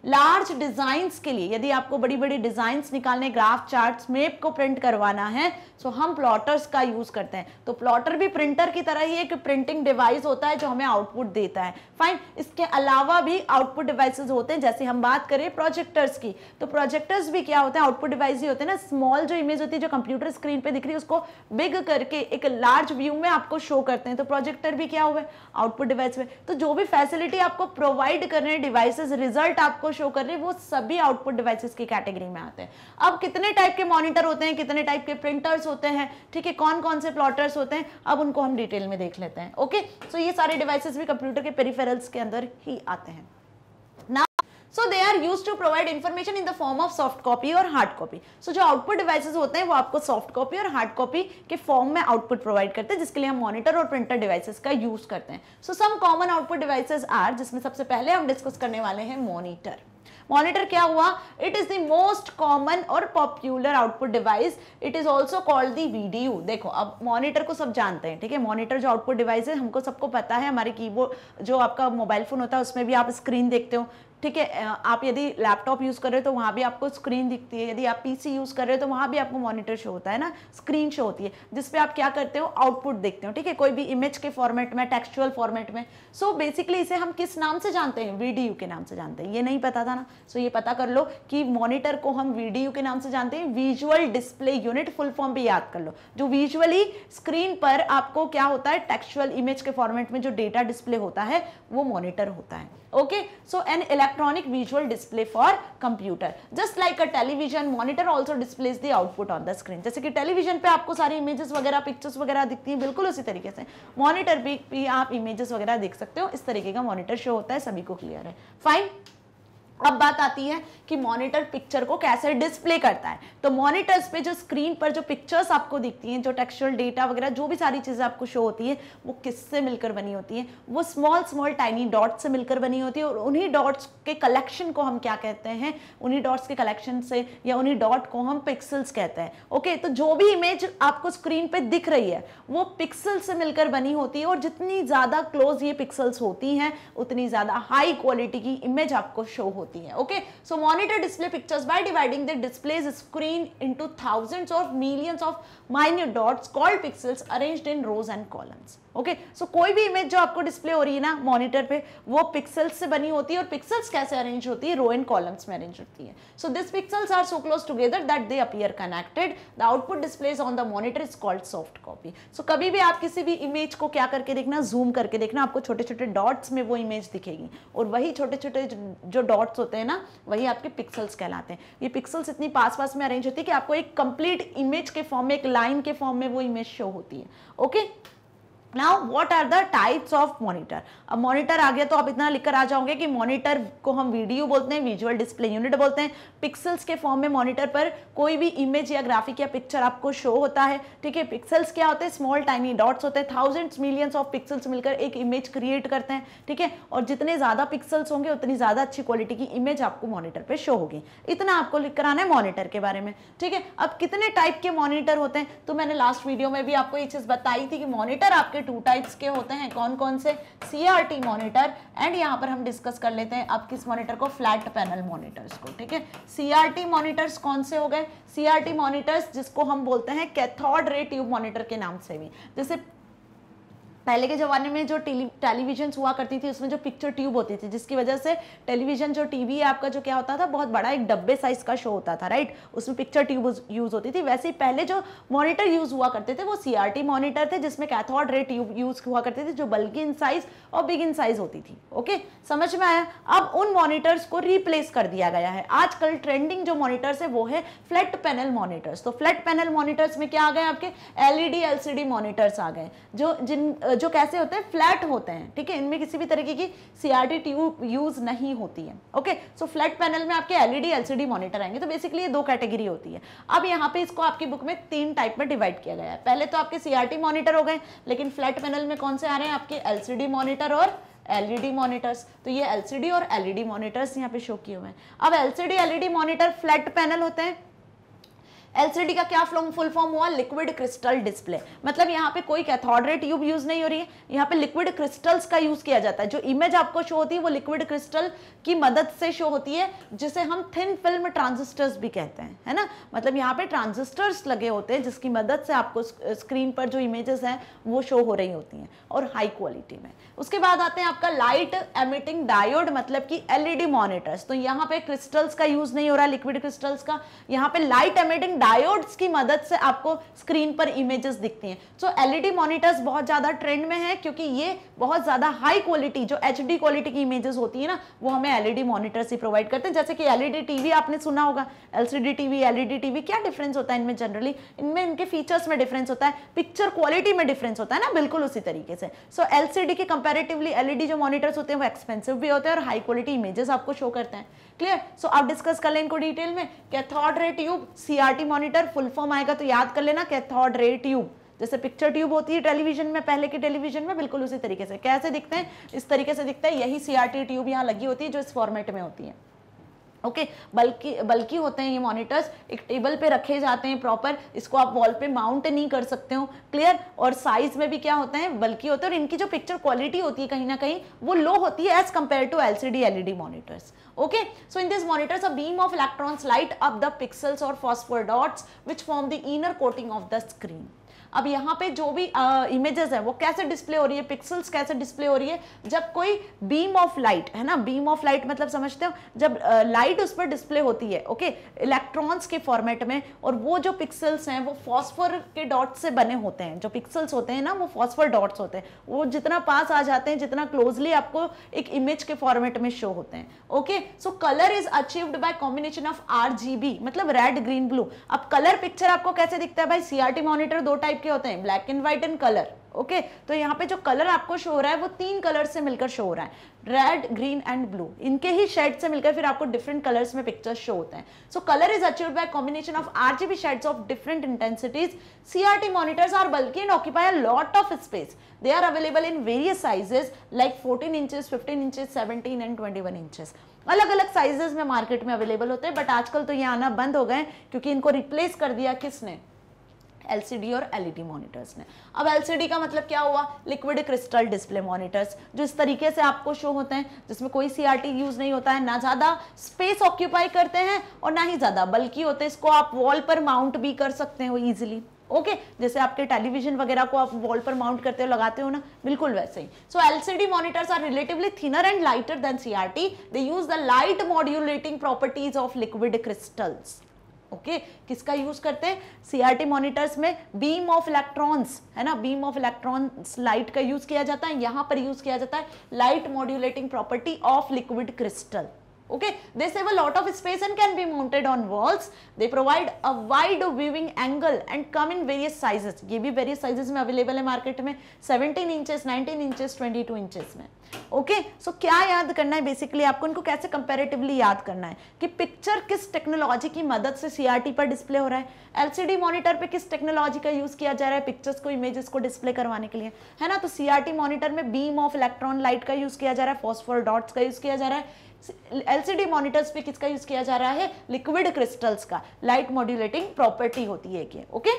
लार्ज डिजाइन के लिए यदि आपको बड़ी बड़ी डिजाइन निकालने ग्राफ चार्ट मेप को प्रिंट करवाना है सो हम प्लॉटर्स का यूज करते हैं तो प्लॉटर भी प्रिंटर की तरह ही एक प्रिंटिंग डिवाइस होता है जो हमें आउटपुट देता है फाइन इसके अलावा भी आउटपुट डिवाइसेस होते हैं जैसे हम बात करें प्रोजेक्टर्स की तो प्रोजेक्टर्स भी क्या होते हैं आउटपुट डिवाइस ही होते हैं ना स्मॉल जो इमेज होती है जो कंप्यूटर स्क्रीन पर दिख रही है उसको बिग करके एक लार्ज व्यू में आपको शो करते हैं तो प्रोजेक्टर भी क्या हुआ आउटपुट डिवाइस में तो जो भी फैसिलिटी आपको प्रोवाइड कर रहे हैं डिवाइसेज रिजल्ट आपको आपको शो कर रही है वो सभी आउटपुट डिवाइसेस की कैटेगरी में आते हैं अब कितने टाइप के मॉनिटर होते हैं कितने टाइप के प्रिंटर्स होते हैं ठीक है कौन कौन से प्लॉटर्स होते हैं अब उनको हम डिटेल में देख लेते हैं ओके सो so ये सारे डिवाइसेज भी कंप्यूटर के पेरीफेरल्स के अंदर ही आते हैं so they are use to provide information in the form of soft copy और हार्ड कॉपी सो जो आउटपुट डिवाइसेज होते हैं वो आपको सॉफ्ट कॉपी और हार्ड कॉपी के फॉर्म में आउटपुट प्रोवाइड करते हैं जिसके लिए हम मॉनिटर और प्रिंटर डिवाइसेज का यूज करते हैं so some common output devices are जिसमें सबसे पहले हम डिस्कस करने वाले हैं मॉनिटर मॉनिटर क्या हुआ it is the most common और popular output device it is also called the video देखो अब मॉनिटर को सब जानते हैं ठीक है मॉनिटर जो आउटपुट डिवाइस है हमको सबको पता है हमारे कीबोर्ड जो आपका मोबाइल फोन होता है उसमें भी आप स्क्रीन देखते हो ठीक है आप यदि लैपटॉप यूज़ कर रहे हो तो वहाँ भी आपको स्क्रीन दिखती है यदि आप पीसी यूज़ कर रहे हो तो वहाँ भी आपको मॉनिटर शो होता है ना स्क्रीन शो होती है जिसपे आप क्या करते हो आउटपुट देखते हो ठीक है कोई भी इमेज के फॉर्मेट में टेक्सचुअल फॉर्मेट में सो so, बेसिकली इसे हम किस नाम से जानते हैं वी के नाम से जानते हैं ये नहीं पता था ना सो so, ये पता कर लो कि मॉनिटर को हम वी के नाम से जानते हैं visual display unit full form भी याद कर लो जो विजुअली स्क्रीन पर आपको क्या होता है टेक्सचुअल इमेज के फॉर्मेट में जो डेटा डिस्प्ले होता है वो मॉनिटर होता है okay so an electronic visual display for computer just like a television monitor also displays the output on the screen जैसे कि टेलीविजन पे आपको सारी इमेजेस वगैरह पिक्चर्स वगैरह दिखती हैं बिल्कुल उसी तरीके से मॉनिटर पे भी आप इमेजेस वगैरह देख सकते हो इस तरीके का मॉनिटर शो होता है सभी को क्लियर है फाइन अब बात आती है कि मॉनिटर पिक्चर को कैसे डिस्प्ले करता है तो मॉनिटर्स पे जो स्क्रीन पर जो पिक्चर्स आपको दिखती हैं जो टेक्सचुअल डेटा वगैरह जो भी सारी चीज़ें आपको शो होती है वो किससे मिलकर बनी होती है वो स्मॉल स्मॉल टाइनी डॉट्स से मिलकर बनी होती है और उन्हीं डॉट्स के कलेक्शन को हम क्या कहते हैं उन्हीं डॉट्स के कलेक्शन से या उन्हीं डॉट को हम पिक्सल्स कहते हैं ओके तो जो भी इमेज आपको स्क्रीन पर दिख रही है वो पिक्सल से मिलकर बनी होती है और जितनी ज़्यादा क्लोज ये पिक्सल्स होती हैं उतनी ज़्यादा हाई क्वालिटी की इमेज आपको शो होती होती है okay so monitor display pictures by dividing the displays screen into thousands of millions of minute dots called pixels arranged in rows and columns okay okay? So so, कोई भी image जो आपको display हो रही है ना मॉनिटर पे वो पिक्सल्स से बनी होती है और पिक्सल्स कैसे अरेंज होती है रो एंड कॉलम्स में अरेंज होती है so this pixels are so close together that they appear connected the output displays on the monitor is called soft copy so कभी भी आप किसी भी इमेज को क्या करके देखना जूम करके देखना आपको छोटे छोटे डॉट्स में वो इमेज दिखेगी और वही छोटे छोटे जो डॉट्स होते हैं ना वही आपके पिक्सल्स कहलाते हैं ये पिक्सल्स इतनी पास पास में अरेंज होती है कि आपको एक कंप्लीट इमेज के फॉर्म में एक लाइन के फॉर्म में वो इमेज शो होती है okay okay? Now what are the types of monitor अब मॉनिटर आ गया तो आप इतना लिखकर आ जाओगे कि मॉनिटर को हम वीडियो बोलते हैं विजुअल डिस्प्ले यूनिट बोलते हैं पिक्सल्स के फॉर्म में मॉनिटर पर कोई भी इमेज या ग्राफिक या पिक्चर आपको शो होता है ठीक है पिक्सल्स क्या होते हैं स्मॉल टाइनी डॉट्स होते हैं थाउजेंड्स मिलियंस ऑफ पिक्सल्स मिलकर एक इमेज क्रिएट करते हैं ठीक है और जितने ज़्यादा पिक्सल्स होंगे उतनी ज़्यादा अच्छी क्वालिटी की इमेज आपको मॉनिटर पर शो होगी इतना आपको लिख कराना है मॉनिटर के बारे में ठीक है अब कितने टाइप के मॉनिटर होते हैं तो मैंने लास्ट वीडियो में भी आपको ये चीज़ बताई थी कि मॉनिटर आपके आपके टू टाइप्स के होते हैं कौन कौन से C R T monitor and यहाँ पर हम डिस्कस कर लेते हैं आप किस मॉनिटर को फ्लैट पैनल मॉनिटर्स को ठीक है सी आर टी मॉनिटर्स कौन से हो गए सी आर टी मॉनिटर्स जिसको हम बोलते हैं कैथोड रे ट्यूब मॉनिटर के नाम से भी जैसे पहले के ज़माने में जो टेलीविजन हुआ करती थी उसमें जो पिक्चर ट्यूब होती थी जिसकी वजह से टेलीविजन जो टीवी है आपका जो क्या होता था बहुत बड़ा एक डब्बे साइज का शो होता था राइट उसमें पिक्चर ट्यूब यूज़ होती थी वैसे ही पहले जो मॉनिटर यूज़ हुआ करते थे वो सी मॉनिटर थे जिसमें कैथोड रे ट्यूब यूज़ हुआ करते थे जो बल्कि इन साइज और बिग इन साइज होती थी ओके समझ में आया अब उन मॉनिटर्स को रिप्लेस कर दिया गया है आजकल ट्रेंडिंग जो मॉनिटर्स है वो है फ्लैट पैनल मॉनिटर्स तो फ्लैट पैनल मॉनिटर्स में क्या आ गए आपके एलईडी एलसीडी मॉनिटर्स आ गए जो जिन जो कैसे होते हैं फ्लैट होते हैं ठीक है इनमें किसी भी तरीके की सीआरटी ट्यूब यूज नहीं होती है ओके सो फ्लैट पैनल में आपके एलईडी एलसीडी मॉनिटर आएंगे तो बेसिकली ये दो कैटेगरी होती है अब यहाँ पे इसको आपकी बुक में तीन टाइप में डिवाइड किया गया है पहले तो आपके सीआरटी मॉनिटर हो गए लेकिन फ्लैट पैनल में कौन से आ रहे हैं आपके एलसीडी मॉनिटर और एलईडी मॉनिटर्स e तो ये एलसीडी और एलईडी मॉनिटर्स e यहाँ पे शो किए हुए हैं अब LCD LED monitor flat panel होते हैं एलसीडी का क्या फुल फॉर्म हुआ लिक्विड क्रिस्टल डिस्प्ले मतलब यहाँ पे कोई कैथोड्रेट ट्यूब यूज नहीं हो रही है यहाँ पे लिक्विड क्रिस्टल्स का यूज किया जाता है जो इमेज आपको शो होती है वो लिक्विड क्रिस्टल की मदद से शो होती है जिसे हम थिन फिल्म ट्रांजिस्टर्स भी कहते हैं है ना मतलब यहाँ पे ट्रांजिस्टर्स लगे होते हैं जिसकी मदद से आपको स्क्रीन पर जो इमेजेस हैं वो शो हो रही होती हैं और हाई क्वालिटी में उसके बाद आते हैं आपका लाइट एमिटिंग डायोड मतलब कि एलईडी मॉनिटर्स e तो यहाँ पे क्रिस्टल्स का यूज नहीं हो रहा लिक्विड क्रिस्टल्स का यहाँ पे लाइट एमिटिंग डायोड्स की मदद से आपको स्क्रीन पर इमेजेस दिखती हैं सो एलईडी मॉनिटर्स बहुत ज़्यादा ट्रेंड में है क्योंकि ये बहुत ज़्यादा हाई क्वालिटी जो एच क्वालिटी की इमेजेस होती है ना वो हमें एलईडी मॉनिटर्स e ही प्रोवाइड करते हैं जैसे कि एलईडी टीवी e आपने सुना होगा एलसीडी टीवी एलईडी टीवी क्या डिफरेंस होता है इनमें जनरली इनमें इनके फीचर्स में डिफरेंस होता है पिक्चर क्वालिटी में डिफरेंस होता है ना बिल्कुल उसी तरीके से सो so, एलसीडी के कंपेरेटिवली एलईडी e जो मॉनिटर्स होते हैं वो एक्सपेंसिव भी होते हैं और हाई क्वालिटी इमेजेस आपको शो करते हैं क्लियर सो अब डिस्कस कर लें इनको डिटेल में cathode ray tube CRT monitor full form आएगा तो याद कर लेना कैथोड रे ट्यूब जैसे पिक्चर ट्यूब होती है टेलीविजन में पहले के टेलीविजन में बिल्कुल उसी तरीके से कैसे दिखते हैं इस तरीके से दिखता है यही सीआरटी ट्यूब यहाँ लगी होती है जो इस फॉर्मेट में होती है ओके बल्कि बल्कि होते हैं ये मॉनिटर्स एक टेबल पे रखे जाते हैं प्रॉपर इसको आप वॉल पे माउंट नहीं कर सकते हो क्लियर और साइज में भी क्या होता है बल्कि होते हैं और इनकी जो पिक्चर क्वालिटी होती है कहीं ना कहीं वो लो होती है as compare to LCD LED monitors okay so in this monitors a beam of electrons light up the pixels और phosphor dots which form the inner coating of the screen अब यहाँ पे जो भी इमेजेस है वो कैसे डिस्प्ले हो रही है पिक्सल्स कैसे डिस्प्ले हो रही है जब कोई बीम ऑफ लाइट है ना बीम ऑफ लाइट मतलब समझते हो जब लाइट उस पर डिस्प्ले होती है ओके इलेक्ट्रॉन्स के फॉर्मेट में और वो जो पिक्सल्स हैं वो फॉस्फर के डॉट्स से बने होते हैं जो पिक्सल्स होते हैं ना वो फॉस्फर डॉट्स होते हैं वो जितना पास आ जाते हैं जितना क्लोजली आपको एक इमेज के फॉर्मेट में शो होते हैं okay so colour is achieved by combination of R मतलब रेड ग्रीन ब्लू अब कलर पिक्चर आपको कैसे दिखता है भाई सीआरटी मॉनिटर दो टाइप के होते हैं black and white and colour okay तो यहाँ पे जो कलर आपको शो हो रहा है वो तीन कलर से मिलकर शो हो रहा है रेड ग्रीन एंड ब्लू इनके ही शेड से मिलकर फिर आपको डिफरेंट कलर्स में पिक्चर्स शो होते हैं so colour is achieve by combination of R RGB shades of different intensities CRT monitors are bulky and occupy lot of space they are available in various sizes like fourteen inches fifteen inches seventeen and twenty one inches अलग अलग sizes में market में available होते हैं but आजकल तो ये आना बंद हो गए क्योंकि इनको रिप्लेस कर दिया किसने एलसीडी और एलईडी मॉनिटर्स e में अब एलसीडी का मतलब क्या हुआ लिक्विड क्रिस्टल डिस्प्ले मॉनिटर्स जो इस तरीके से आपको शो होते हैं जिसमें कोई सीआरटी यूज नहीं होता है ना ज्यादा स्पेस ऑक्यूपाई करते हैं और ना ही ज्यादा बल्कि होते हैं इसको आप वॉल पर माउंट भी कर सकते हो ईजिली ओके okay, जैसे आपके टेलीविजन वगैरह को आप वॉल पर माउंट करते हो लगाते हो ना बिल्कुल वैसे ही so LCD monitors are relatively thinner and lighter than CRT they use the light modulating properties of liquid crystals okay किसका यूज करते हैं सीआरटी मॉनिटर्स में बीम ऑफ इलेक्ट्रॉन्स है ना बीम ऑफ इलेक्ट्रॉन्स लाइट का यूज किया जाता है यहां पर यूज किया जाता है light modulating property of liquid crystal okay they save a lot of space and can be mounted on walls they provide a wide viewing angle and come in various sizes ye bhi various sizes mein available hai market mein 17 inches 19 inches 22 inches mein okay so kya yaad karna hai basically aapko unko kaise comparatively yaad karna hai ki picture kis technology ki madad se crt par display ho raha hai lcd monitor pe kis technology ka use kiya ja raha hai pictures ko images ko display karwane ke liye hai na to crt monitor mein beam of electron light ka use kiya ja raha hai phosphor dots ka use kiya ja raha hai LCD monitors पे किसका use किया जा रहा है liquid crystals का light modulating property होती है कि okay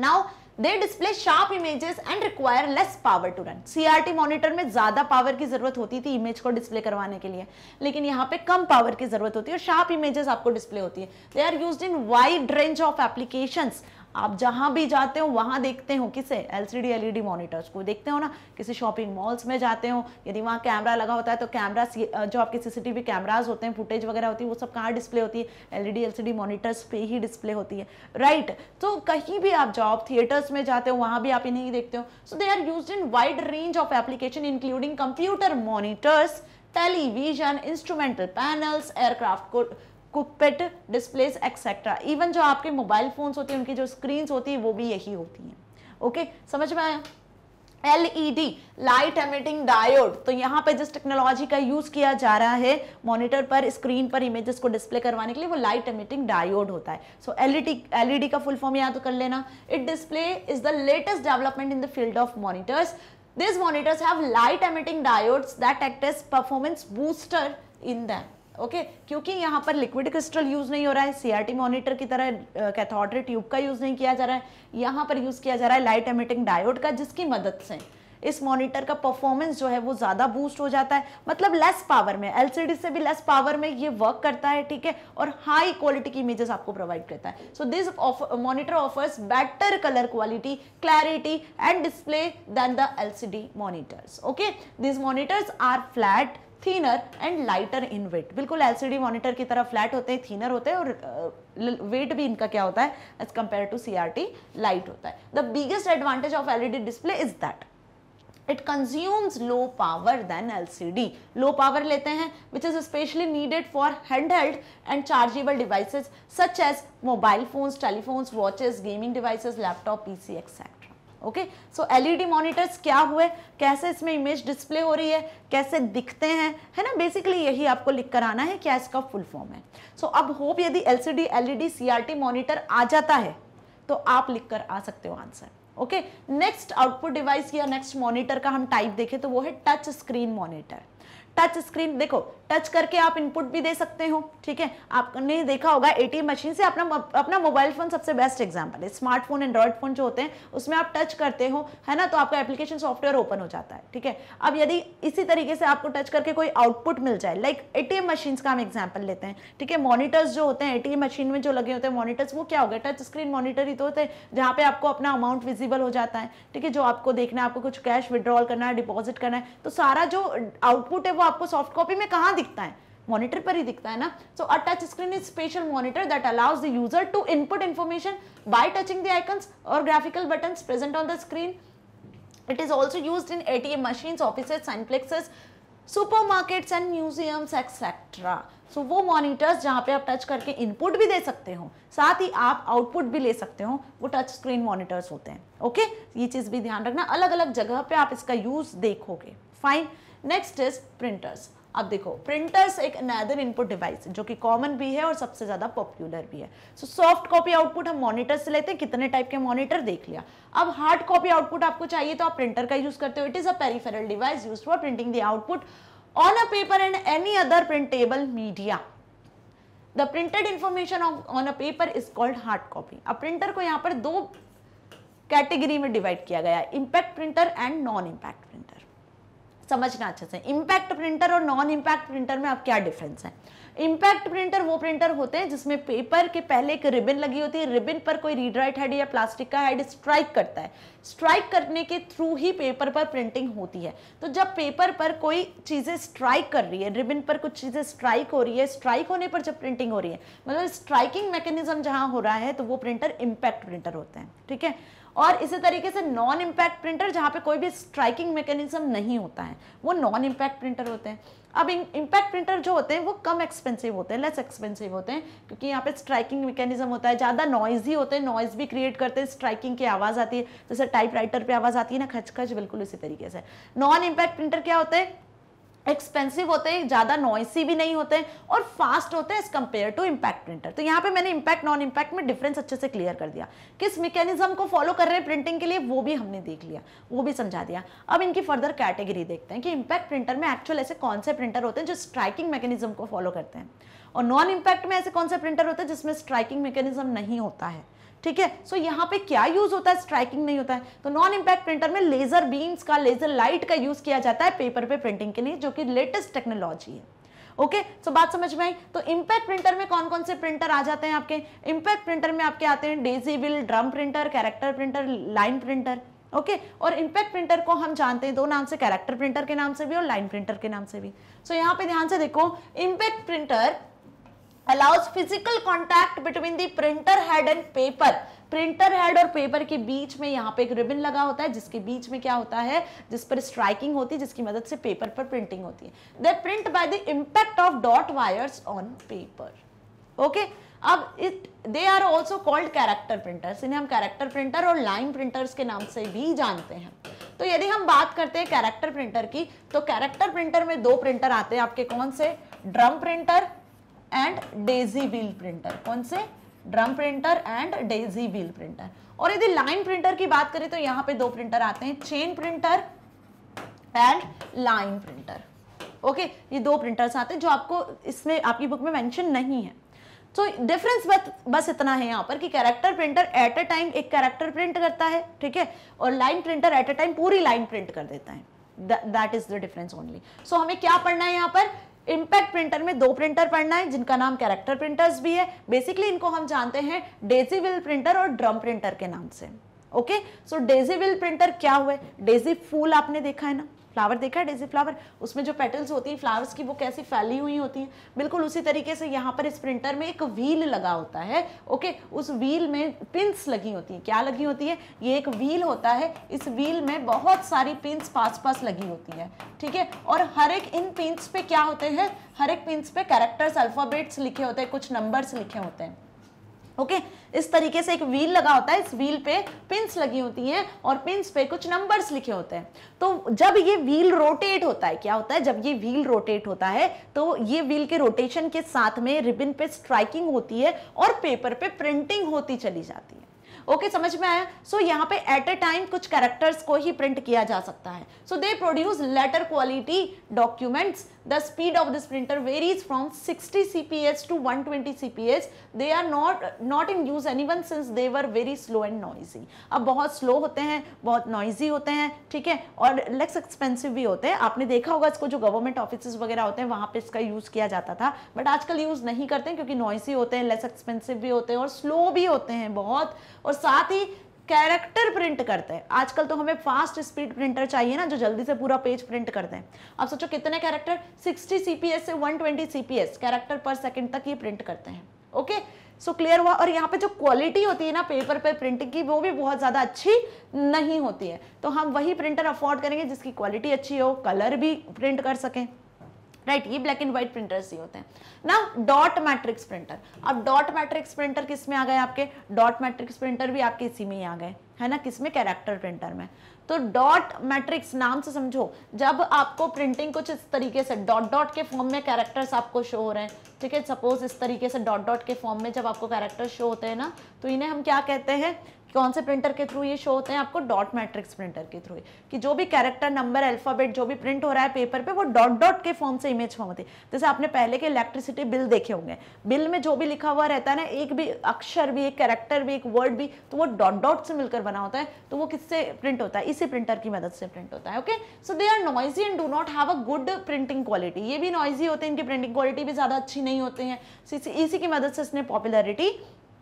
now they display sharp images and require less power to run CRT monitor में ज़्यादा पावर की ज़रूरत होती थी इमेज को डिस्प्ले करवाने के लिए लेकिन यहाँ पे कम पावर की ज़रूरत होती है और शार्प इमेजेस आपको डिस्प्ले होती है they are use in wide range of applications आप जहां भी जाते हो वहां देखते हो किसे एलसीडी एलईडी मॉनिटर्स को देखते हो ना किसी शॉपिंग मॉल्स में जाते हो यदि वहां कैमरा लगा होता है तो कैमरा जो आपके सीसीटीवी कैमराज होते हैं फुटेज वगैरह होती है वो सब कहाँ डिस्प्ले होती है एलईडी एलसीडी मॉनिटर्स पे ही डिस्प्ले होती है राइट right. तो कहीं भी आप जाओ थिएटर्स में जाते हो वहां भी आप इन्हें देखते हो so they are use in wide range of application including computer monitors television, instrumental panels, aircraft cockpit displays etcetera even जो आपके मोबाइल फ़ोन्स होते हैं उनकी जो स्क्रीन्स होती है वो भी यही होती हैं ओके समझ में आया LED लाइट एमिटिंग डायोड तो यहाँ पे जिस टेक्नोलॉजी का यूज़ किया जा रहा है मॉनिटर पर स्क्रीन पर इमेजेस को डिस्प्ले करवाने के लिए वो लाइट एमिटिंग डायोड होता है सो एलईडी एलईडी का फुल फॉर्म याद कर लेना it display is the latest development in the field of monitors this monitors have light emitting diodes that act as performance booster in them okay okay? क्योंकि यहाँ पर liquid crystal use नहीं हो रहा है सीआरटी मॉनिटर की तरह कैथोड्रे tube का यूज नहीं किया जा रहा है यहाँ पर यूज किया जा रहा है लाइट एमिटिंग डायोड का जिसकी मदद से इस मॉनिटर का परफॉर्मेंस जो है वो ज़्यादा बूस्ट हो जाता है मतलब लेस पावर में एलसीडी से भी लेस पावर में ये वर्क करता है ठीक है और हाई क्वालिटी की इमेजेस आपको प्रोवाइड करता है so this monitor offers better colour quality clarity and display than the LCD monitors okay this monitors are flat thinner and lighter in weight बिल्कुल एलसीडी मॉनिटर की तरह फ्लैट होते हैं thinner होते हैं और वेट भी इनका क्या होता है as compare to CRT light होता है the biggest advantage of LED display is that it consumes low power than the low power लेते हैं which is specially needed for hand held and chargeable devices such as mobile phones telephones watches gaming devices laptop सी etcetera okay so LED monitors क्या हुए कैसे इसमें image display हो रही है कैसे दिखते हैं है ना बेसिकली यही आपको लिख कर आना है क्या इसका फुल फॉर्म है सो so, अब होप यदि एलसीडी एलईडी सीआरटी मॉनिटर आ जाता है तो आप लिख कर आ सकते हो answer okay next output device या नेक्स्ट मॉनिटर का हम टाइप देखें तो वो है touch screen monitor touch screen देखो टच करके आप इनपुट भी दे सकते हो ठीक है आपने देखा होगा एटीएम मशीन से अपना अपना मोबाइल फोन सबसे बेस्ट एग्जाम्पल है स्मार्टफोन एंड्रॉयड फोन जो होते हैं उसमें आप टच करते हो है ना तो आपका एप्लीकेशन सॉफ्टवेयर ओपन हो जाता है ठीक है अब यदि इसी तरीके से आपको टच करके कोई आउटपुट मिल जाए लाइक एटीएम मशीन का हम एग्जाम्पल लेते हैं ठीक है मॉनिटर्स जो होते हैं एम मशीन में जो लगे होते हैं मॉनिटर्स वो क्या हो गया टच स्क्रीन मॉनिटर ही तो होते हैं जहाँ पे आपको अपना अमाउंट विजिबल हो जाता है ठीक है जो आपको देखना है आपको कुछ कैश विड्रॉल करना है डिपॉजिट करना है तो सारा जो आउटपुट है वो आपको सॉफ्ट कॉपी में कहाँ दिखता है मॉनिटर पर ही दिखता है ना so a touch screen is special monitor that allows the user to input information by touching the icons और graphical button present on the screen it is also use in A T M machine office offices, supermarkets and museums etcetera so वो monitors जहाँ पे आप touch करके input भी दे सकते हो साथ ही आप आउटपुट भी ले सकते हो वो टच स्क्रीन मॉनिटर्स होते हैं ओके ये चीज़ भी ध्यान रखना अलग अलग जगह पे आप इसका यूज़ देखोगे फाइन नेक्स्ट इज प्रिंटर्स अब देखो प्रिंटर्स एक नैदर इनपुट डिवाइस जो कि कॉमन भी है और सबसे ज़्यादा पॉपुलर भी है सो सॉफ्ट कॉपी आउटपुट हम मॉनिटर से लेते हैं कितने टाइप के मॉनिटर देख लिया अब हार्ड कॉपी आउटपुट आपको चाहिए तो आप प्रिंटर का यूज़ करते हो it is a peripheral device use for printing the output on a paper and any other printable media the printed information on a paper is called hard copy अब printer को यहाँ पर दो category में divide किया गया है impact printer and non impact printer समझना अच्छे से इम्पैक्ट प्रिंटर और नॉन इम्पैक्ट प्रिंटर में अब क्या डिफरेंस है इम्पैक्ट प्रिंटर वो प्रिंटर होते हैं जिसमें पेपर के पहले एक रिबन लगी होती है रिबन पर कोई रीड राइट हेड या प्लास्टिक का हेड स्ट्राइक करता है स्ट्राइक करने के थ्रू ही पेपर पर प्रिंटिंग होती है तो जब पेपर पर कोई चीज़ें स्ट्राइक कर रही है रिबन पर कुछ चीज़ें स्ट्राइक हो रही है स्ट्राइक होने पर जब प्रिंटिंग हो रही है मतलब स्ट्राइकिंग मैकेनिज्म जहाँ हो रहा है तो वो प्रिंटर इम्पैक्ट प्रिंटर होते हैं ठीक है और इसी तरीके से नॉन इम्पैक्ट प्रिंटर जहाँ पे कोई भी स्ट्राइकिंग मैकेनिज्म नहीं होता है वो नॉन इम्पैक्ट प्रिंटर होते हैं अब इम्पैक्ट प्रिंटर जो होते हैं वो कम एक्सपेंसिव होते हैं लेस एक्सपेंसिव होते हैं क्योंकि यहाँ पे स्ट्राइकिंग मैकेनिज्म होता है ज़्यादा नॉइज ही होते हैं नॉइज भी क्रिएट करते हैं स्ट्राइकिंग की आवाज़ आती है जैसे टाइप राइटर पर आवाज़ आती है ना खचखच बिल्कुल इसी तरीके से नॉन इम्पैक्ट प्रिंटर क्या होते हैं एक्सपेंसिव होते हैं ज़्यादा नॉइसी भी नहीं होते हैं और फास्ट होते हैं as compare to impact printer तो यहाँ पे मैंने इम्पैक्ट नॉन इम्पैक्ट में डिफरेंस अच्छे से क्लियर कर दिया किस मैकेनिज्म को फॉलो कर रहे हैं प्रिंटिंग के लिए वो भी हमने देख लिया वो भी समझा दिया अब इनकी फर्दर कैटेगरी देखते हैं कि इम्पैक्ट प्रिंटर में एक्चुअल ऐसे कौन से प्रिंटर होते हैं जो स्ट्राइकिंग मैकेनिज्म को फॉलो करते हैं और नॉन इम्पैक्ट में ऐसे कौन से प्रिंटर होते हैं जिसमें स्ट्राइकिंग मैकेनिज्म नहीं होता है ठीक है सो यहाँ पे क्या यूज होता है स्ट्राइकिंग नहीं होता है तो नॉन इम्पैक्ट प्रिंटर में लेजर बीम्स का लेजर लाइट का यूज किया जाता है पेपर पे प्रिंटिंग के लिए जो कि लेटेस्ट टेक्नोलॉजी है ओके okay, सो so बात समझ में आई तो इम्पैक्ट प्रिंटर में कौन कौन से प्रिंटर आ जाते हैं आपके इम्पैक्ट प्रिंटर में आपके आते हैं daisy wheel drum printer character printer line printer okay okay? और इम्पैक्ट प्रिंटर को हम जानते हैं दो नाम से कैरेक्टर प्रिंटर के नाम से भी और लाइन प्रिंटर के नाम से भी सो so, यहाँ पे ध्यान से देखो impact printer allows physical contact between the printer head and paper printer head और पेपर के बीच में यहाँ पे एक रिबन लगा होता है जिसके बीच में क्या होता है जिस पर स्ट्राइकिंग होती है जिसकी मदद से पेपर पर प्रिंटिंग होती है they print by the impact of dot wires on paper okay अब it they are also called character printers इन्हें हम कैरेक्टर प्रिंटर और लाइन प्रिंटर्स के नाम से भी जानते हैं तो यदि हम बात करते हैं कैरेक्टर प्रिंटर की तो कैरेक्टर प्रिंटर में दो प्रिंटर आते हैं आपके कौन से drum printer and daisy wheel printer कौन से drum printer and daisy wheel printer और यदि लाइन प्रिंटर की बात करें तो यहां पे दो प्रिंटर आते हैं chain printer and line printer okay ये दो प्रिंटर्स आते हैं जो आपको इसमें आपकी बुक में मेंशन नहीं है तो डिफरेंस बस बस इतना है यहाँ पर कि character printer at a time एक कैरेक्टर प्रिंट करता है ठीक है और line printer at a time पूरी लाइन प्रिंट कर देता है that is the difference only so हमें क्या पढ़ना है यहाँ पर इम्पैक्ट प्रिंटर में दो प्रिंटर पढ़ना है जिनका नाम कैरेक्टर प्रिंटर्स भी है बेसिकली इनको हम जानते हैं डेजीविल प्रिंटर और ड्रम प्रिंटर के नाम से ओके सो डेजीविल प्रिंटर क्या हुए डेजी फूल आपने देखा है ना फ्लावर देखा है डेजी फ्लावर उसमें जो पेटल्स होती हैं फ्लावर्स की वो कैसी फैली हुई होती हैं बिल्कुल उसी तरीके से यहाँ पर इस प्रिंटर में एक व्हील लगा होता है ओके उस व्हील में पिंस लगी होती हैं क्या लगी होती है ये एक व्हील होता है इस व्हील में बहुत सारी पिंस पास पास लगी होती है ठीक है और हर एक इन पिंस पे क्या होते हैं हर एक पिंस पे कैरेक्टर्स अल्फ़ाबेट्स लिखे होते हैं कुछ नंबर्स लिखे होते हैं ओके okay? इस तरीके से एक व्हील लगा होता है इस व्हील पे पिंस लगी होती हैं और पिंस पे कुछ नंबर्स लिखे होते हैं तो जब ये व्हील रोटेट होता है क्या होता है जब ये व्हील रोटेट होता है तो ये व्हील के रोटेशन के साथ में रिबिन पे स्ट्राइकिंग होती है और पेपर पे प्रिंटिंग होती चली जाती है ओके okay, समझ में आया सो so, यहाँ पे एट ए टाइम कुछ कैरेक्टर्स को ही प्रिंट किया जा सकता है so they produce letter quality documents the speed of this printer varies from 60 CPS to 120 CPS. They are not not in use anyone since they were very slow and noisy. ab bahut slow hote hain bahut noisy hote hain theek hai aur less expensive bhi hote hain aapne dekha hoga isko jo government offices वगैरह hote hain wahan pe iska use kiya jata tha but aajkal use nahi karte kyunki noisy hote hain less expensive bhi hote hain aur slow bhi hote hain bahut aur sath hi character print करते हैं आजकल तो हमें fast speed printer चाहिए ना जो जल्दी से पूरा पेज प्रिंट करते हैं अब सोचो कितने कैरेक्टर 60 सीपीएस से 120 सीपीएस कैरेक्टर पर सेकंड तक ये प्रिंट करते हैं ओके सो क्लियर हुआ और यहाँ पे जो क्वालिटी होती है ना पेपर पे प्रिंटिंग की वो भी बहुत ज़्यादा अच्छी नहीं होती है तो हम वही प्रिंटर अफोर्ड करेंगे जिसकी क्वालिटी अच्छी हो कलर भी प्रिंट कर सकें राइट ये ब्लैक एंड व्हाइट प्रिंटर्स ही होते हैं ना डॉट मैट्रिक्स प्रिंटर अब डॉट मैट्रिक्स प्रिंटर किस में आ गए आपके डॉट मैट्रिक्स प्रिंटर भी आपके इसी में ही आ गए है ना किसमें कैरेक्टर प्रिंटर में तो डॉट मैट्रिक्स नाम से समझो जब आपको प्रिंटिंग कुछ इस तरीके से डॉट डॉट के फॉर्म में कैरेक्टर्स आपको शो हो रहे हैं ठीक है सपोज इस तरीके से डॉट डॉट के फॉर्म में जब आपको कैरेक्टर्स शो होते हैं ना तो इन्हें हम क्या कहते हैं कौन से प्रिंटर के थ्रू ये शो होते हैं आपको डॉट मैट्रिक्स प्रिंटर के थ्रू कि जो भी कैरेक्टर नंबर अल्फाबेट जो भी प्रिंट हो रहा है पेपर पे वो डॉट डॉट के फॉर्म से इमेज फॉर्म होती है जैसे आपने पहले के इलेक्ट्रिसिटी बिल देखे होंगे बिल में जो भी लिखा हुआ रहता है ना एक भी अक्षर भी एक कैरेक्टर भी एक वर्ड भी तो वो डॉट डॉट से मिलकर बना होता है तो वो किससे प्रिंट होता है इसी प्रिंटर की मदद से प्रिंट होता है okay so they are noisy and do not have a good printing quality ये भी नॉइजी होते हैं इनकी प्रिंटिंग क्वालिटी भी ज़्यादा अच्छी नहीं होती है इसी की मदद से इसने पॉपुलरिटी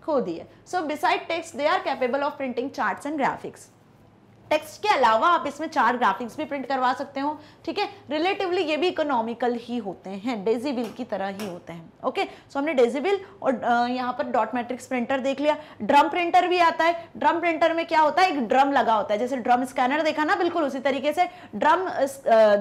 खो दिए so beside text they are capable of printing charts and graphics text के अलावा आप इसमें चार ग्राफिक्स भी प्रिंट करवा सकते हो ठीक है रिलेटिवली ये भी इकोनॉमिकल ही होते हैं डेजी बिल की तरह ही होते हैं ओके सो हमने डेजी बिल और यहाँ पर डॉट मैट्रिक्स प्रिंटर देख लिया ड्रम प्रिंटर भी आता है ड्रम प्रिंटर में क्या होता है एक ड्रम लगा होता है जैसे ड्रम स्कैनर देखा ना बिल्कुल उसी तरीके से ड्रम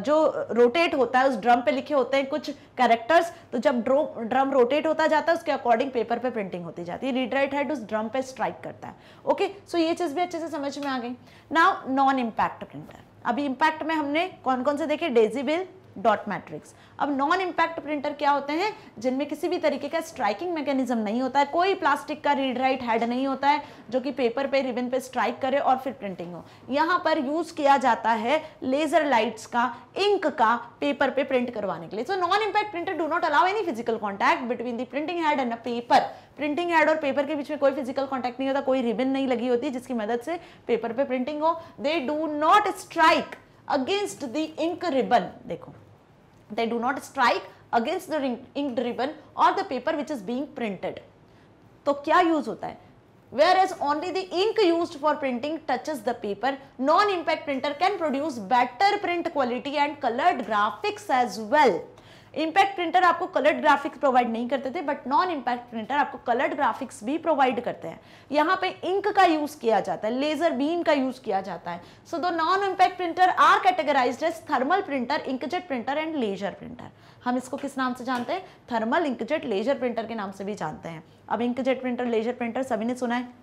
जो रोटेट होता है उस ड्रम पे लिखे होते हैं कुछ कैरेक्टर्स तो जब ड्रम रोटेट होता जाता है उसके अकॉर्डिंग पेपर पे प्रिंटिंग होती जाती है रीड राइट हेड उस ड्रम पे स्ट्राइक करता है ओके सो ये चीज़ भी अच्छे से समझ में आ गई नाउ नॉन इम्पैक्ट प्रिंटर अभी इम्पैक्ट में हमने कौन कौन से देखे डेजी बिल डॉट मैट्रिक्स अब नॉन इम्पैक्ट प्रिंटर क्या होते हैं जिनमें किसी भी तरीके का स्ट्राइकिंग मैकेनिज्म नहीं होता है कोई प्लास्टिक का रीड राइट हेड नहीं होता है जो कि पेपर पे रिबन पे स्ट्राइक करे और फिर प्रिंटिंग हो यहाँ पर यूज़ किया जाता है लेज़र लाइट्स का इंक का पेपर पे प्रिंट करवाने के लिए so non impact printer do not allow any physical contact between the printing head and a paper printing head और पेपर के बीच में कोई फिजिकल कॉन्टैक्ट नहीं होता कोई रिबन नहीं लगी होती जिसकी मदद से पेपर पे प्रिंटिंग हो they do not strike against the ink ribbon देखो they do not strike against the ink driven or the paper which is being printed तो क्या यूज होता है whereas only the ink use for printing touches the paper non impact printer can produce better print quality and coloured graphics as well impact printer आपको coloured graphics provide नहीं करते थे but non impact printer आपको coloured graphics भी provide करते हैं यहाँ पे इंक का यूज़ किया जाता है लेजर बीम का यूज़ किया जाता है so the non impact printer are categorize as thermal printer inkjet printer and laser printer हम इसको किस नाम से जानते हैं थर्मल इंकजेट लेजर प्रिंटर के नाम से भी जानते हैं अब इंकजेट प्रिंटर लेजर प्रिंटर सभी ने सुना है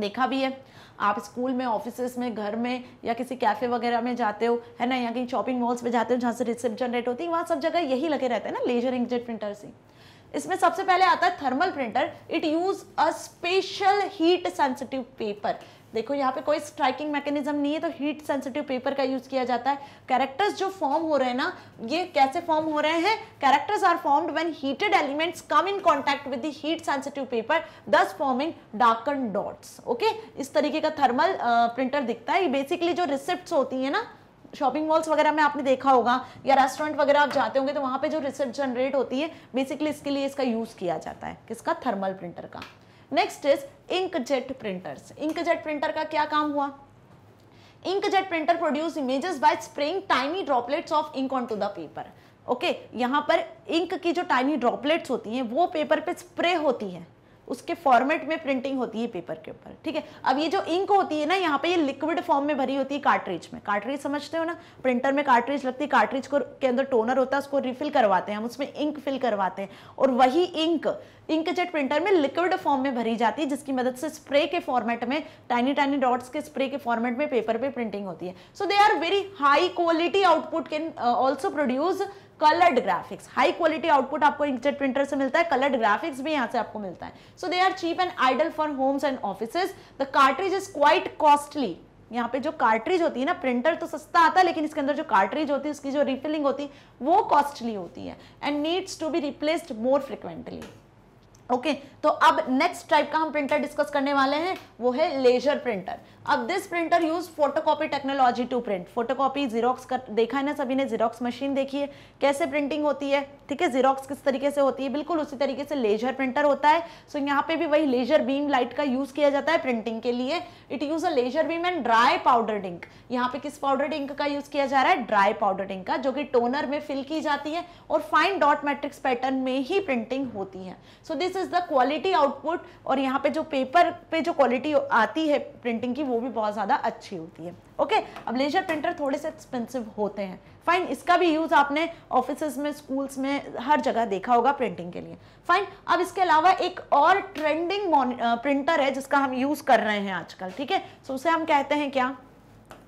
देखा भी है आप स्कूल में ऑफिस में घर में या किसी कैफ़े वगैरह में जाते हो है ना या कहीं शॉपिंग मॉल्स में जाते हो जहाँ से रिसिप्ट जनरेट होती है वहाँ सब जगह यही लगे रहते हैं ना लेजर इंकजेट प्रिंटर से इसमें सबसे पहले आता है thermal printer it use a special heat sensitive paper देखो यहाँ पे कोई स्ट्राइकिंग मैकेनिज्म नहीं है तो हीट सेंसिटिव पेपर का यूज किया जाता है कैरेक्टर्स जो फॉर्म हो रहे हैं ना ये कैसे फॉर्म हो रहे हैं characters are formed when heated elements come in contact with the heat sensitive paper thus forming darken dots okay इस तरीके का थर्मल प्रिंटर दिखता है बेसिकली जो रिसिप्ट होती है ना शॉपिंग मॉल्स वगैरह में आपने देखा होगा या रेस्टोरेंट वगैरह आप जाते होंगे तो वहां पे जो रिसिप्ट जनरेट होती है बेसिकली इसके लिए इसका यूज़ किया जाता है किसका थर्मल प्रिंटर का next is inkjet printers inkjet printer का क्या काम हुआ inkjet printer produce images by spraying tiny droplets of ink onto the paper okay यहां पर इंक की जो टाइनी ड्रॉपलेट्स होती हैं वो पेपर पे स्प्रे होती है उसके फॉर्मेट में प्रिंटिंग होती है पेपर के ऊपर ठीक है अब ये जो इंक होती है ना यहाँ पे ये लिक्विड फॉर्म में भरी होती है कार्ट्रिज में कार्ट्रिज समझते हो ना प्रिंटर में कार्ट्रिज लगती है कार्ट्रिज को के अंदर टोनर होता है उसको रिफिल करवाते हैं हम उसमें इंक फिल करवाते हैं और वही इंक इंक जेट प्रिंटर में लिक्विड फॉर्म में भरी जाती है जिसकी मदद से स्प्रे के फॉर्मेट में टाइनी टाइनी डॉट्स के स्प्रे के फॉर्मेट में पेपर पे प्रिंटिंग होती है so they are very high quality output can also produce coloured graphics high quality output आपको इंकजेट प्रिंटर से मिलता है कलर्ड ग्राफिक्स भी यहाँ से आपको मिलता है so they are cheap and ideal for homes and office the cartridge is quite costly यहाँ पे जो कार्ट्रिज होती है ना प्रिंटर तो सस्ता आता है लेकिन इसके अंदर जो कार्ट्रिज होती है उसकी जो रिफिलिंग होती है वो कॉस्टली होती है and needs to be replaced more frequently okay okay, तो अब नेक्स्ट टाइप का हम प्रिंटर डिस्कस करने वाले हैं वो है लेजर प्रिंटर अब this printer use photocopy technology to print photocopy Xerox कर देखा है ना सभी ने जीरोक्स मशीन देखी है कैसे प्रिंटिंग होती है ठीक है जीरोक्स किस तरीके से होती है बिल्कुल उसी तरीके से लेजर प्रिंटर होता है सो so, यहाँ पे भी वही लेजर बीम लाइट का यूज किया जाता है प्रिंटिंग के लिए it use a laser beam and dry powder ink यहाँ पे किस पाउडर इंक का यूज किया जा रहा है ड्राई पाउडर इंक का जो कि टोनर में फिल की जाती है और फाइन डॉट मैट्रिक्स पैटर्न में ही प्रिंटिंग होती है so this this is the quality output और यहाँ पे जो पेपर पे जो क्वालिटी आती है प्रिंटिंग की वो भी बहुत ज़्यादा अच्छी होती है ओके okay? अब लेजर प्रिंटर थोड़े से एक्सपेंसिव होते हैं फाइन इसका भी यूज़ आपने ऑफिस में स्कूल्स में हर जगह देखा होगा प्रिंटिंग के लिए फाइन अब इसके अलावा एक और ट्रेंडिंग प्रिंटर है जिसका हम यूज़ कर रहे हैं आजकल ठीक है सो उसे हम कहते हैं क्या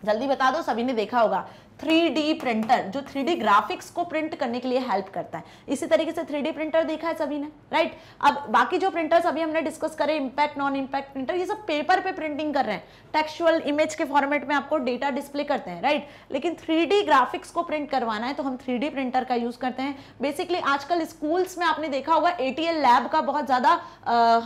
जल्दी बता दो सभी ने देखा होगा थ्री प्रिंटर जो थ्री ग्राफिक्स को प्रिंट करने के लिए हेल्प करता है इसी तरीके से थ्री प्रिंटर देखा है सभी ने राइट right? अब बाकी जो प्रिंटर्स अभी हमने डिस्कस करे इम्पैक्ट नॉन इम्पैक्ट प्रिंटर ये सब पेपर पे प्रिंटिंग कर रहे हैं टेक्सुअल इमेज के फॉर्मेट में आपको डेटा डिस्प्ले करते हैं राइट right? लेकिन थ्री ग्राफिक्स को प्रिंट करवाना है तो हम थ्री प्रिंटर का यूज करते हैं बेसिकली आजकल स्कूल्स में आपने देखा होगा एटीएल लैब का बहुत ज्यादा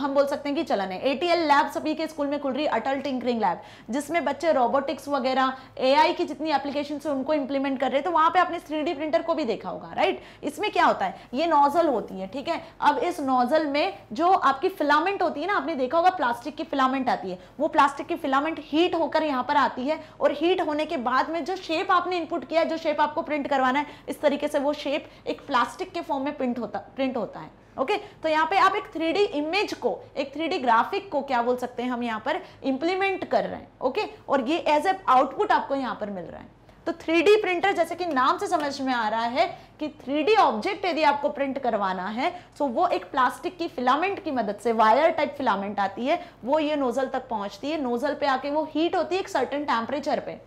हम बोल सकते हैं कि चलन है एटीएल लैब सभी के स्कूल में खुल रही अटल टिंकरिंग लैब जिसमें बच्चे रोबोटिक्स वगैरह ए की जितनी एप्लीकेशन उनको इंप्लीमेंट कर रहे हैं तो वहां पे आपने थ्री प्रिंटर को भी देखा होगा राइट इसमें क्या होता है ये नोजल होती है ठीक है अब इस नोजल में जो आपकी फिलामेंट होती है ना आपने देखा होगा प्लास्टिक की फिलामेंट आती है वो प्लास्टिक की फिलामेंट हीट होकर यहाँ पर आती है और हीट होने के बाद में जो शेप आपने इनपुट किया जो शेप आपको प्रिंट करवाना है इस तरीके से वो शेप एक प्लास्टिक के फॉर्म में प्रिंट होता प्रिंट होता है ओके okay, तो यहाँ पे आप एक थ्री इमेज को एक थ्री ग्राफिक को क्या बोल सकते हैं हम यहाँ पर इंप्लीमेंट कर रहे हैं ओके okay? और ये एज ए आउटपुट आपको यहाँ पर मिल रहा है तो 3D प्रिंटर जैसे कि नाम से समझ में आ रहा है कि 3D ऑब्जेक्ट यदि आपको प्रिंट करवाना है तो वो एक प्लास्टिक की फिलामेंट की मदद से वायर टाइप फिलामेंट आती है वो ये नोजल तक पहुंचती है नोजल पे आके वो हीट होती है एक सर्टन टेम्परेचर पे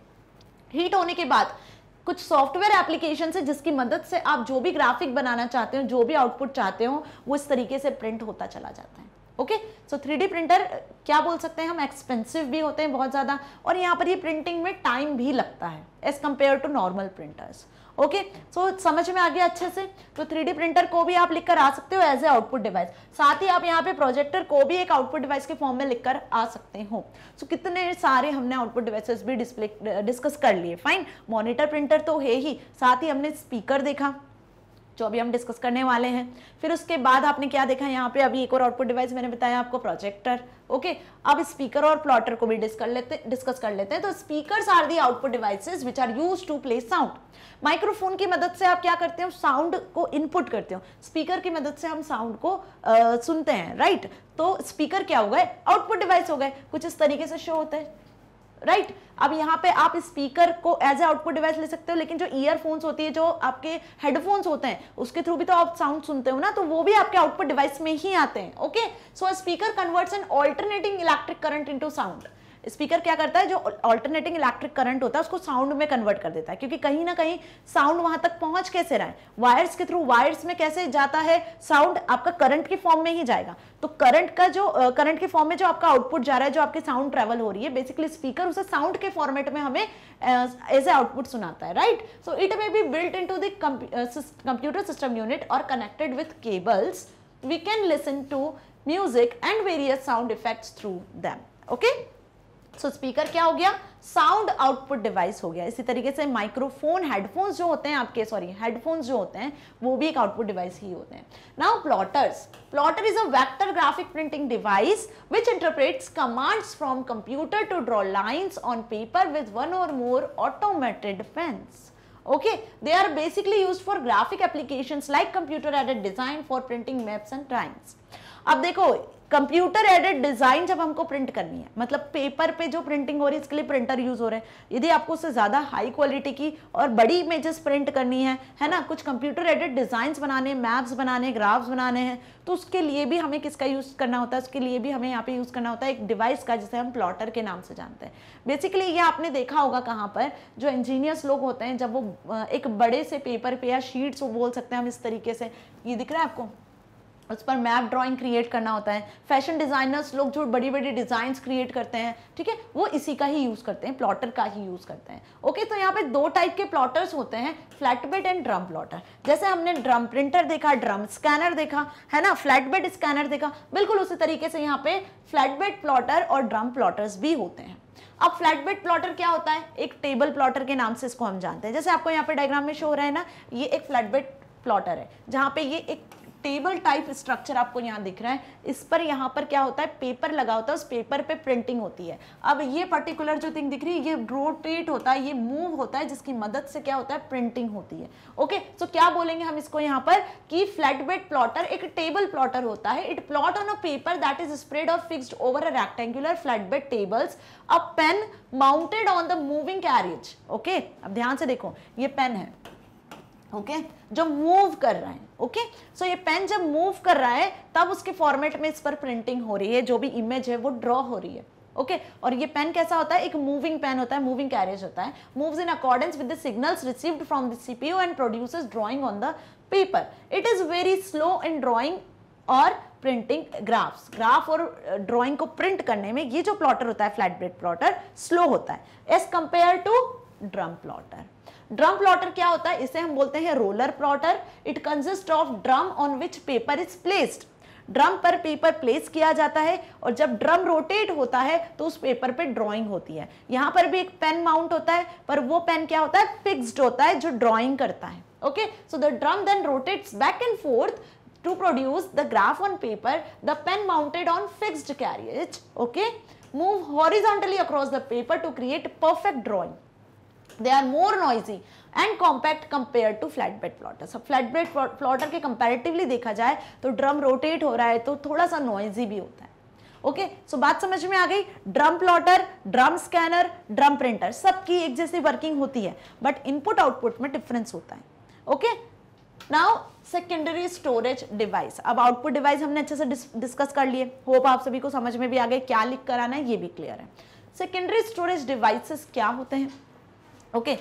हीट होने के बाद कुछ सॉफ्टवेयर एप्लीकेशन है जिसकी मदद से आप जो भी ग्राफिक बनाना चाहते हो जो भी आउटपुट चाहते हो वो इस तरीके से प्रिंट होता चला जाता है ओके सो थ्री प्रिंटर क्या बोल सकते हैं हम एक्सपेंसिव भी होते हैं बहुत ज़्यादा और यहाँ पर ये प्रिंटिंग में टाइम भी लगता है as compare to normal printers okay so समझ में आ गया अच्छे से तो थ्री प्रिंटर को भी आप लिखकर आ सकते हो एज ए आउटपुट डिवाइस साथ ही आप यहाँ पे प्रोजेक्टर को भी एक आउटपुट डिवाइस के फॉर्म में लिखकर आ सकते हो सो so, कितने सारे हमने आउटपुट डिवाइसेस भी डिस्प्ले डिस्कस uh, कर लिए फाइन मॉनिटर प्रिंटर तो है ही साथ ही हमने स्पीकर देखा जो अभी हम डिस्कस करने वाले हैं फिर उसके बाद आपने क्या देखा यहाँ पे अभी एक और आउटपुट डिवाइस मैंने बताया आपको प्रोजेक्टर ओके अब स्पीकर और प्लॉटर को भी डिस्कस लेते डिस्कस कर लेते हैं तो speaker are the output devices which are use to play sound microphone की मदद से आप क्या करते हो साउंड को इनपुट करते हो स्पीकर की मदद से हम साउंड को आ, सुनते हैं राइट तो स्पीकर क्या हो गए आउटपुट डिवाइस हो गए कुछ इस तरीके से शो होता है राइट right? अब यहाँ पे आप स्पीकर को एज ए आउटपुट डिवाइस ले सकते हो लेकिन जो ईयरफोन्स होती है जो आपके हेडफोन्स होते हैं उसके थ्रू भी तो आप साउंड सुनते हो ना तो वो भी आपके आउटपुट डिवाइस में ही आते हैं okay so speaker converts an alternating electric current into sound speaker क्या करता है जो अल्टरनेटिंग इलेक्ट्रिक करंट होता है उसको साउंड में कन्वर्ट कर देता है क्योंकि कहीं ना कहीं साउंड वहां तक पहुंच कैसे रहा है वायर्स के थ्रू वायर्स में कैसे जाता है साउंड आपका करंट के फॉर्म में ही जाएगा तो करंट का जो करंट के फॉर्म में जो आपका आउटपुट जा रहा है जो आपके साउंड ट्रेवल हो रही है बेसिकली स्पीकर उसे साउंड के फॉर्मेट में हमें एज ए आउटपुट सुनाता है right so it may be built in to the system unit or connected with cables we can listen to music and various sound effect through them okay okay so so, speaker क्या हो गया sound output device हो गया इसी तरीके से microphone headphones जो होते हैं आपके सॉरी हेडफोन्स जो होते हैं वो भी एक आउटपुट डिवाइस ही होते हैं now plotters plotter is a vector graphic printing device which interprets commands from computer to draw lines on paper with one or more automated pens okay they are basically use for graphic application like computer aided design for printing maps and drawings अब देखो computer aided design जब हमको print करनी है मतलब paper पे जो printing हो रही है इसके लिए प्रिंटर यूज हो रहे हैं यदि आपको उससे ज्यादा हाई क्वालिटी की और बड़ी इमेजेस प्रिंट करनी है है ना कुछ कंप्यूटर एडेड डिजाइन बनाने मैप्स बनाने ग्राफ्स बनाने हैं तो उसके लिए भी हमें किसका यूज करना होता है उसके लिए भी हमें यहाँ पे यूज करना होता है एक डिवाइस का जिसे हम प्लॉटर के नाम से जानते हैं बेसिकली ये आपने देखा होगा कहाँ पर जो इंजीनियर्स लोग होते हैं जब वो एक बड़े से पेपर पे या शीट्स बोल सकते हैं हम इस तरीके से ये दिख रहा है आपको उस पर मैप ड्राइंग क्रिएट करना होता है फैशन डिज़ाइनर्स लोग जो बड़ी बड़ी डिज़ाइंस क्रिएट करते हैं ठीक है वो इसी का ही यूज़ करते हैं प्लॉटर का ही यूज़ करते हैं ओके तो यहाँ पे दो टाइप के प्लॉटर्स होते हैं फ्लैटबेड एंड ड्रम प्लॉटर जैसे हमने ड्रम प्रिंटर देखा ड्रम स्कैनर देखा है ना फ्लैटबेड स्कैनर देखा बिल्कुल उसी तरीके से यहाँ पे फ्लैटबेड प्लॉटर और ड्रम प्लॉटर्स भी होते हैं अब फ्लैटबेड प्लॉटर क्या होता है एक टेबल प्लॉटर के नाम से इसको हम जानते हैं जैसे आपको यहाँ पे डायग्राम में शो हो रहा है ना ये एक फ्लैटबेड प्लॉटर है जहाँ पे ये एक टेबल टाइप स्ट्रक्चर आपको यहाँ दिख रहा है इस पर यहाँ पर क्या होता है पेपर लगा होता है उस पेपर पे प्रिंटिंग होती है अब ये पर्टिकुलर जो थिंग दिख रही है ये रोटेट होता है ये मूव होता है जिसकी मदद से क्या होता है प्रिंटिंग होती है ओके सो so क्या बोलेंगे हम इसको यहाँ पर कि फ्लैट बेड प्लॉटर एक टेबल प्लॉटर होता है it plot on a paper that is spread और fixed over a rectangular flat bed tables a pen mounted on the moving carriage okay अब ध्यान से देखो ये पेन है ओके जो मूव कर रहा है ओके सो ये पेन जब मूव कर रहा है तब उसके फॉर्मेट में इस पर प्रिंटिंग हो रही है जो भी इमेज है वो ड्रॉ हो रही है ओके okay? और ये पेन कैसा होता है एक मूविंग पेन होता है मूविंग कैरेज होता है moves in accordance with the signals received from the CPU and produces drawing on the paper it is very slow in drawing और प्रिंटिंग ग्राफ्स ग्राफ और ड्राइंग को प्रिंट करने में ये जो प्लॉटर होता है फ्लैट ब्रेड प्लॉटर स्लो होता है as compare to drum plotter drum plotter क्या होता है इसे हम बोलते हैं roller plotter it consist of drum on which paper is placed drum पर पेपर प्लेस किया जाता है और जब ड्रम रोटेट होता है तो उस पेपर पे ड्राइंग होती है यहाँ पर भी एक पेन माउंट होता है पर वो पेन क्या होता है फिक्स्ड होता है जो ड्राइंग करता है okay so the drum then rotates back and forth to produce the graph on paper the pen mounted on fixed carriage okay move horizontally across the paper to create perfect drawing they are more noisy and compact compare to flat bed plotter सब flat bed plotter के comparatively देखा जाए तो drum rotate हो रहा है तो थोड़ा सा नॉइजी भी होता है ओके okay, सो so बात समझ में आ गई drum plotter drum scanner drum printer सबकी एक जैसी वर्किंग होती है बट इनपुट आउटपुट में डिफरेंस होता है okay now secondary storage device अब आउटपुट डिवाइस हमने अच्छे से डिस्कस कर लिए होप आप सभी को समझ में भी आ गए क्या लिख कराना है ये भी क्लियर है सेकेंडरी स्टोरेज डिवाइसेस क्या होते हैं ओके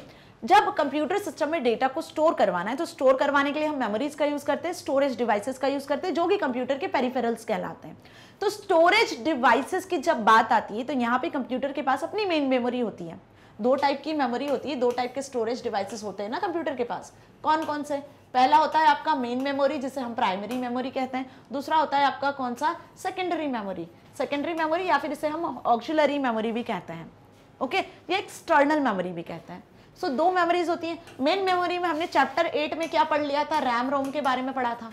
जब कंप्यूटर सिस्टम में डेटा को स्टोर करवाना है तो स्टोर करवाने के लिए हम मेमोरीज का यूज़ करते हैं स्टोरेज डिवाइसेस का यूज़ करते हैं जो कि कंप्यूटर के पेरिफेरल्स कहलाते हैं तो स्टोरेज डिवाइसेस की जब बात आती है तो यहाँ पे कंप्यूटर के पास अपनी मेन मेमोरी होती है दो टाइप की मेमोरी होती है दो टाइप के स्टोरेज डिवाइसेस होते हैं ना कंप्यूटर के पास कौन कौन से पहला होता है आपका मेन मेमोरी जिसे हम प्राइमरी मेमोरी कहते हैं दूसरा होता है आपका कौन सा सेकेंडरी मेमोरी सेकेंडरी मेमोरी या फिर इसे हम ऑक्सुलरी मेमोरी भी कहते हैं ओके ये एक्सटर्नल मेमोरी भी कहते हैं सो so, दो मेमोरीज होती हैं मेन मेमोरी में हमने चैप्टर एट में क्या पढ़ लिया था रैम रोम के बारे में पढ़ा था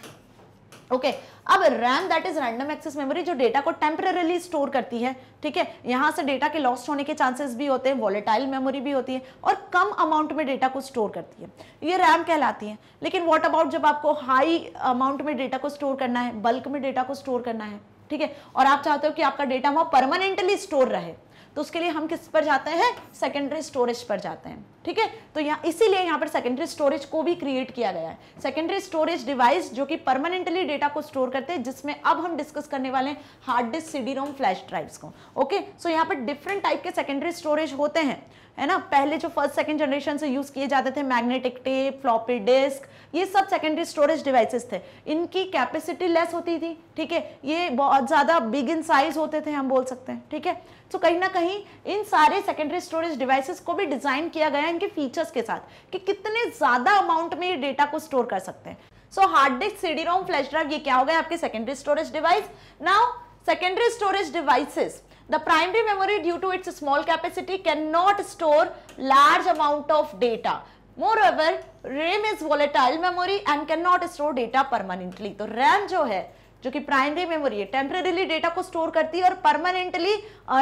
ओके okay, अब RAM that is random access memory जो डेटा को टेम्परेली स्टोर करती है ठीक है यहां से डेटा के लॉस्ट होने के चांसेस भी होते हैं वॉलेटाइल मेमोरी भी होती है और कम अमाउंट में डेटा को स्टोर करती है ये रैम कहलाती है लेकिन व्हाट अबाउट जब आपको हाई अमाउंट में डेटा को स्टोर करना है बल्क में डेटा को स्टोर करना है ठीक है और आप चाहते हो कि आपका डेटा वहां परमानेंटली स्टोर रहे तो उसके लिए हम किस पर जाते हैं सेकेंडरी स्टोरेज पर जाते हैं ठीक है तो यहाँ इसीलिए यहाँ पर सेकेंडरी स्टोरेज को भी क्रिएट किया गया है सेकेंडरी स्टोरेज डिवाइस जो कि परमानेंटली डेटा को स्टोर करते हैं जिसमें अब हम डिस्कस करने वाले हैं hard disk CD ROM flash drives को ओके सो यहाँ पर डिफरेंट टाइप के सेकेंडरी स्टोरेज होते हैं है ना पहले जो फर्स्ट सेकेंड जनरेशन से यूज़ किए जाते थे मैग्नेटिक टेप फ्लॉपी डिस्क ये सब सेकेंडरी स्टोरेज डिवाइसेस थे इनकी कैपेसिटी लेस होती थी ठीक है ये बहुत ज़्यादा बिग इन साइज होते थे हम बोल सकते हैं ठीक है सो तो कहीं ना कहीं इन सारे सेकेंडरी स्टोरेज डिवाइसेस को भी डिजाइन किया गया है इनके फीचर्स के साथ कि कितने ज्यादा अमाउंट में ये डेटा को स्टोर कर सकते हैं so hard disk CD ROM flash drive ये क्या हो गया आपके secondary storage device now secondary storage devices the primary memory due to its small capacity can not store large amount of data Moreover, RAM is volatile memory and cannot store data permanently. तो RAM जो है जो कि primary memory है temporarily data को store करती है और परमानेंटली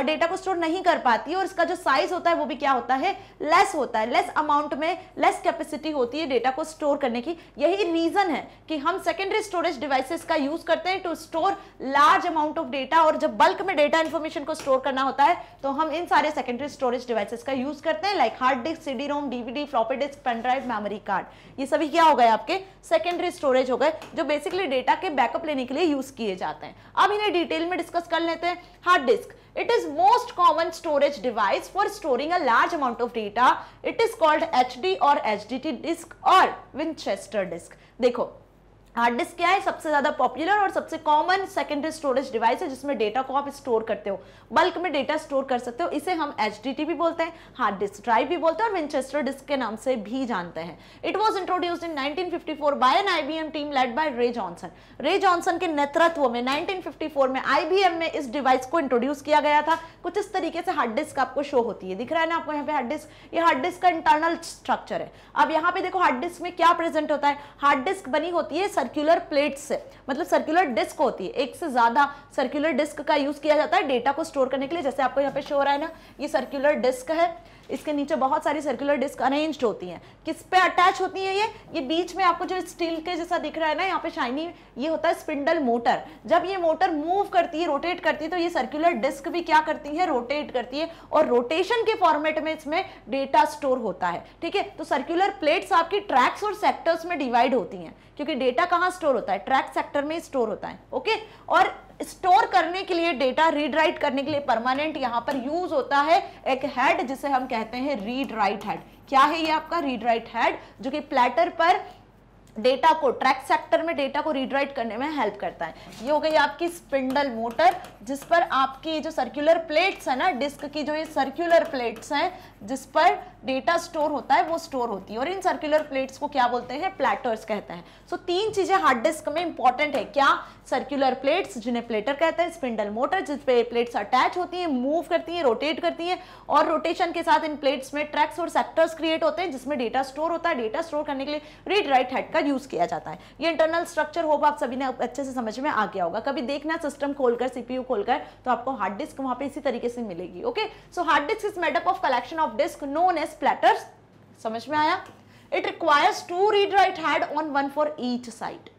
डेटा को स्टोर नहीं कर पाती है और इसका जो साइज होता है वो भी क्या होता है लेस होता है लेस अमाउंट में लेस कैपेसिटी होती है डेटा को स्टोर करने की यही रीजन है कि हम सेकेंडरी स्टोरेज डिवाइसेस का यूज करते हैं to store large amount of data और जब बल्क में डेटा इन्फॉर्मेशन को स्टोर करना होता है तो हम इन सारे सेकेंडरी स्टोरेज डिवाइसेस का यूज करते हैं like hard disk CD ROM DVD floppy disk pen drive memory card ये सभी क्या हो गए आपके सेकेंडरी स्टोरेज हो गए जो बेसिकली डेटा के बैकअप लेने के लिए यूज किए जाते हैं अब इन्हें डिटेल में डिस्कस कर लेते हैं hard disk It is most common storage device for storing a large amount of data. It is called HD or HDD disk or Winchester disk. देखो हार्ड डिस्क क्या है सबसे ज्यादा पॉपुलर और सबसे कॉमन सेकेंडरी स्टोरेज डिवाइस है जिसमें data को आप स्टोर करते हो बल्क में डेटा स्टोर कर सकते हो इसे हम एच भी बोलते हैं हार्ड डिस्क ड्राइव भी बोलते हैं और विंचेस्टर डिस्क के नाम से भी जानते हैं it was introduce in nineteen fifty four team led by Ray Johnson Ray Johnson के नेतृत्व में नाइनटीन में आई में इस डिवाइस को इंट्रोड्यूस किया गया था कुछ इस तरीके से हार्ड डिस्क आपको शो होती है दिख रहा है ना आपको यहाँ पे हार्ड डिस्क ये हार्ड डिस्क का इंटरनल स्ट्रक्चर है अब यहाँ पे देखो हार्ड डिस्क में क्या प्रेजेंट होता है हार्ड डिस्क बनी होती है सर्कुलर प्लेट्स से मतलब सर्कुलर डिस्क होती है एक से ज़्यादा सर्कुलर डिस्क का यूज़ किया जाता है डेटा को स्टोर करने के लिए जैसे आपको यहाँ पे शो हो रहा है ना ये सर्कुलर डिस्क है इसके नीचे बहुत सारी सर्कुलर डिस्क अरेंज होती हैं किस पे अटैच होती है ये ये बीच में आपको जो स्टील के जैसा दिख रहा है ना यहाँ पे शाइनी ये होता है स्पिंडल मोटर जब ये मोटर मूव करती है रोटेट करती है तो ये सर्कुलर डिस्क भी क्या करती है रोटेट करती है और रोटेशन के फॉर्मेट में इसमें डेटा स्टोर होता है ठीक है तो सर्क्यूलर प्लेट्स आपकी ट्रैक्स और सेक्टर्स में डिवाइड होती हैं क्योंकि डेटा कहाँ स्टोर होता है ट्रैक सेक्टर में स्टोर होता है ओके और स्टोर करने के लिए डेटा रीड राइट करने के लिए परमानेंट यहां पर यूज होता है एक हेड जिसे हम कहते हैं रीड राइट हेड क्या है ये आपका रीड राइट हेड जो कि प्लेटर पर डेटा को ट्रैक सेक्टर में डेटा को रीड राइट करने में हेल्प करता है ये हो गई आपकी स्पिंडल मोटर जिस पर आपकी जो सर्कुलर प्लेट्स है ना डिस्क की जो ये सर्कुलर प्लेट्स हैं जिस पर डेटा स्टोर होता है वो स्टोर होती है और इन सर्कुलर प्लेट्स को क्या बोलते हैं प्लेटर्स कहते हैं सो so, तीन चीज़ें हार्ड डिस्क में इंपॉर्टेंट है क्या सर्कुलर प्लेट्स जिन्हें प्लेटर कहते हैं स्पिंडल मोटर जिस पे प्लेट्स अटैच होती हैं मूव करती हैं रोटेट करती हैं और रोटेशन के साथ इन प्लेट्स में ट्रैक्स और सेक्टर्स क्रिएट होते हैं जिसमें डेटा स्टोर होता है डेटा स्टोर करने के लिए रीड राइट हेड का यूज़ किया जाता है ये इंटरनल स्ट्रक्चर होगा आप सभी ने अच्छे से समझ में आ गया होगा कभी देखना सिस्टम खोलकर सीपीयू खोलकर तो आपको हार्ड डिस्क वहां पर इसी तरीके से मिलेगी okay so hard disk is made up of collection of disk known as platters समझ में आया it requires to read write head on one for each side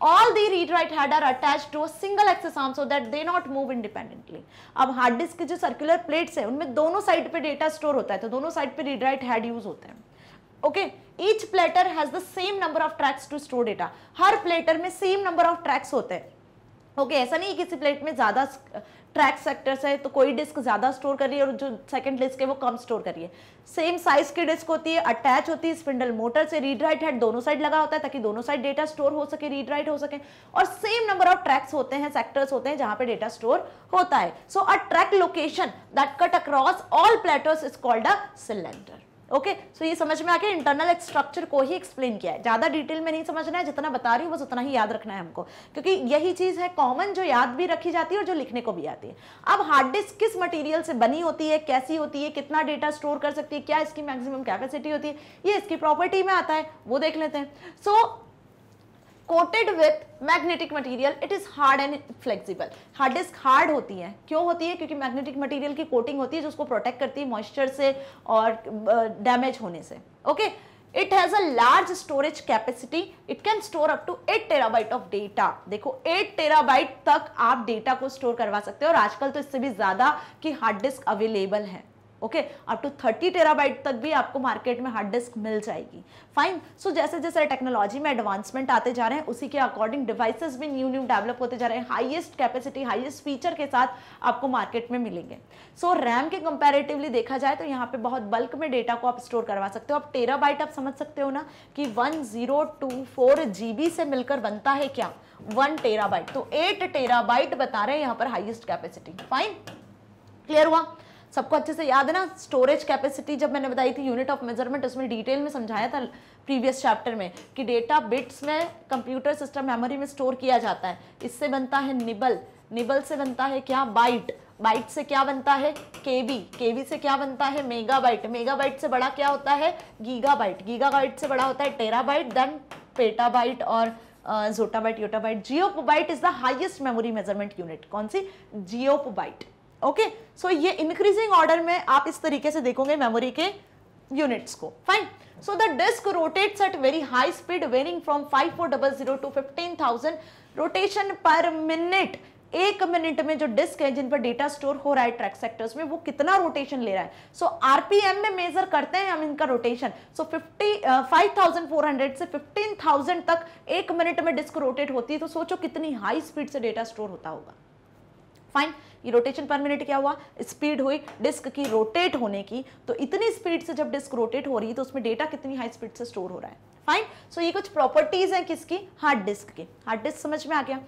all the read write head are attached to a single axis arm so that they not move independently अब hard disk की जो circular plates है उनमें दोनों side पे data store होता है तो दोनों साइड पे रीड राइट हेड यूज होते हैं okay each platter has the same number of tracks to store data हर प्लेटर में सेम नंबर ऑफ ट्रैक्स होते हैं ओके okay, ऐसा नहीं है किसी प्लेट में ज़्यादा ट्रैक सेक्टर्स है तो कोई डिस्क ज़्यादा स्टोर कर रही है और जो सेकेंड डिस्क है वो कम स्टोर कर रही है सेम साइज़ की डिस्क होती है अटैच होती है स्पिंडल मोटर से रीड राइट हेड दोनों साइड लगा होता है ताकि दोनों साइड डेटा स्टोर हो सके रीड राइट हो सके और सेम नंबर ऑफ ट्रैक्स होते हैं सेक्टर्स होते हैं जहां पर डेटा स्टोर होता है so a track location that cut across all platters is called a cylinder okay so ये समझ में आके इंटरनल स्ट्रक्चर को ही एक्सप्लेन किया है ज़्यादा डिटेल में नहीं समझना है जितना बता रही हूँ बस उतना ही याद रखना है हमको क्योंकि यही चीज़ है कॉमन जो याद भी रखी जाती है और जो लिखने को भी आती है अब हार्ड डिस्क किस मटेरियल से बनी होती है कैसी होती है कितना डेटा स्टोर कर सकती है क्या इसकी मैक्सिमम कैपेसिटी होती है ये इसकी प्रॉपर्टी में आता है वो देख लेते हैं so so, coated with magnetic material it is hard and flexible hard disk hard होती है क्यों होती है क्योंकि मैग्नेटिक मटेरियल की कोटिंग होती है जो उसको प्रोटेक्ट करती है मॉइस्चर से और डैमेज uh, होने से okay okay? It has a large storage capacity it can store up to eight terabyte of data देखो एट टेराबाइट तक आप डेटा को स्टोर करवा सकते हो और आजकल तो इससे भी ज़्यादा की हार्ड डिस्क अवेलेबल है okay up to thirty terabyte तक भी आपको मार्केट में हार्ड डिस्क मिल जाएगी फाइन सो so, जैसे जैसे टेक्नोलॉजी में एडवांसमेंट आते जा रहे हैं उसी के अकॉर्डिंग डिवाइसेस भी न्यू न्यू डेवलप होते जा रहे हैं हाईएस्ट कैपेसिटी हाईएस्ट फीचर के साथ आपको मार्केट में मिलेंगे सो so, रैम के कंपेरेटिवली देखा जाए तो यहाँ पे बहुत बल्क में डेटा को आप स्टोर करवा सकते हो आप टेराबाइट आप समझ सकते हो ना कि वन जीरो से मिलकर बनता है क्या वन टेराबाइट तो एट टेराबाइट बता रहे हैं यहाँ पर हाइएस्ट कैपेसिटी फाइन क्लियर हुआ सबको अच्छे से याद है ना स्टोरेज कैपेसिटी जब मैंने बताई थी यूनिट ऑफ मेजरमेंट उसमें डिटेल में समझाया था प्रीवियस चैप्टर में कि डेटा बिट्स में कंप्यूटर सिस्टम मेमोरी में स्टोर किया जाता है इससे बनता है निबल निबल से बनता है क्या बाइट बाइट से क्या बनता है केवी केवी से क्या बनता है मेगाबाइट मेगाबाइट से बड़ा क्या होता है गीगाबाइट गीगाबाइट से बड़ा होता है टेराबाइट देन पेटाबाइट और zettabyte yottabyte geopbyte is the highest memory measurement unit कौन सी जियोपोबाइट ओके सो ये इंक्रीजिंग ऑर्डर में आप इस तरीके से देखोगे मेमोरी के यूनिट्स को fine so the disk at very high speed varying from five four double zero to fifteen thousand rotation per minute एक मिनट में जो डिस्क है जिन पर डेटा स्टोर हो रहा है ट्रैक सेक्टर्स में वो कितना रोटेशन ले रहा है सो so, आरपीएम में मेजर करते हैं हम इनका रोटेशन सो फिफ्टी फाइव से 15,000 तक एक मिनट में डिस्क रोटेट होती है तो सोचो कितनी हाई स्पीड से डेटा स्टोर होता होगा फाइन ये रोटेशन पर मिनट क्या हुआ स्पीड हुई डिस्क की रोटेट होने की तो इतनी स्पीड से जब डिस्क रोटेट हो रही है तो उसमें डेटा कितनी हाई स्पीड से स्टोर हो रहा है फाइन सो so, ये कुछ प्रॉपर्टीज हैं किसकी हार्ड डिस्क की हार्ड डिस्क समझ में आ गया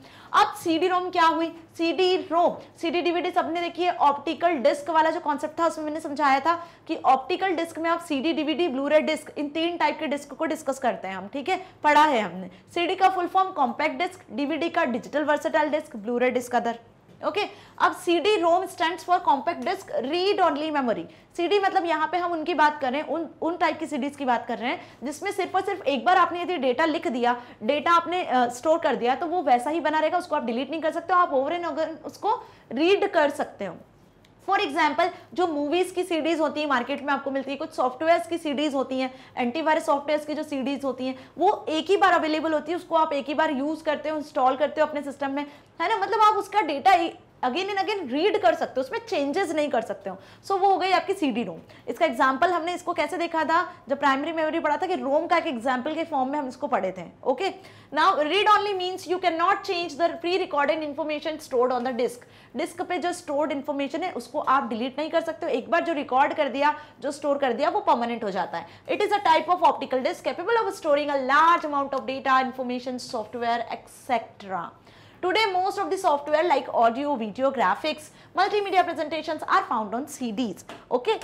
अब सीडी रोम क्या हुई सीडी रोम सीडी डीवीडी सबने देखिए ऑप्टिकल डिस्क वाला जो कॉन्सेप्ट था उसमें मैंने समझाया था कि ऑप्टिकल डिस्क में आप CD D DVD Blu-ray disk इन तीन टाइप के डिस्क को डिस्कस करते हैं हम ठीक है पढ़ा है हमने सीडी का full form compact disk DVD का digital versatile disk Blu-ray disk other okay अब C D ROM stand for compact disk read only memory D मतलब यहाँ पे हम उनकी बात कर रहे हैं उन उन टाइप की सीडीज की बात कर रहे हैं जिसमें सिर्फ और सिर्फ एक बार आपने यदि डेटा लिख दिया डेटा आपने स्टोर uh, कर दिया तो वो वैसा ही बना रहेगा उसको आप डिलीट नहीं कर सकते हो आप ओवर एंड ओवर उसको रीड कर सकते हो फॉर एग्जाम्पल जो मूवीज की सीडीज होती है मार्केट में आपको मिलती है कुछ सॉफ्टवेयर की सीडीज होती हैं एंटीवायरस सॉफ्टवेयर की जो सीडीज होती हैं वो एक ही बार अवेलेबल होती है उसको आप एक ही बार यूज करते हो इंस्टॉल करते हो अपने सिस्टम में है ना मतलब आप उसका data again and again read कर सकते हो उसमें चेंजेस नहीं कर सकते हो सो so, वो हो गई आपकी सी डी रोम इसका एग्जाम्पल हमने इसको कैसे देखा था जब प्राइमरी मेमोरी पढ़ा था कि रोम का एक एग्जाम्पल के फॉर्म में हम इसको पढ़े थे okay now read only means you can not change the pre recorded information stored on the disk disk पे जो स्टोर्ड इन्फॉर्मेशन है उसको आप डिलीट नहीं कर सकते हो एक बार जो रिकॉर्ड कर दिया जो स्टोर कर दिया वो परमानेंट हो जाता है it is a type of optical disk capable of storing a large amount of data information software etcetera Today, most of the software like audio, video, graphics, multimedia presentations are found on CDs. Okay,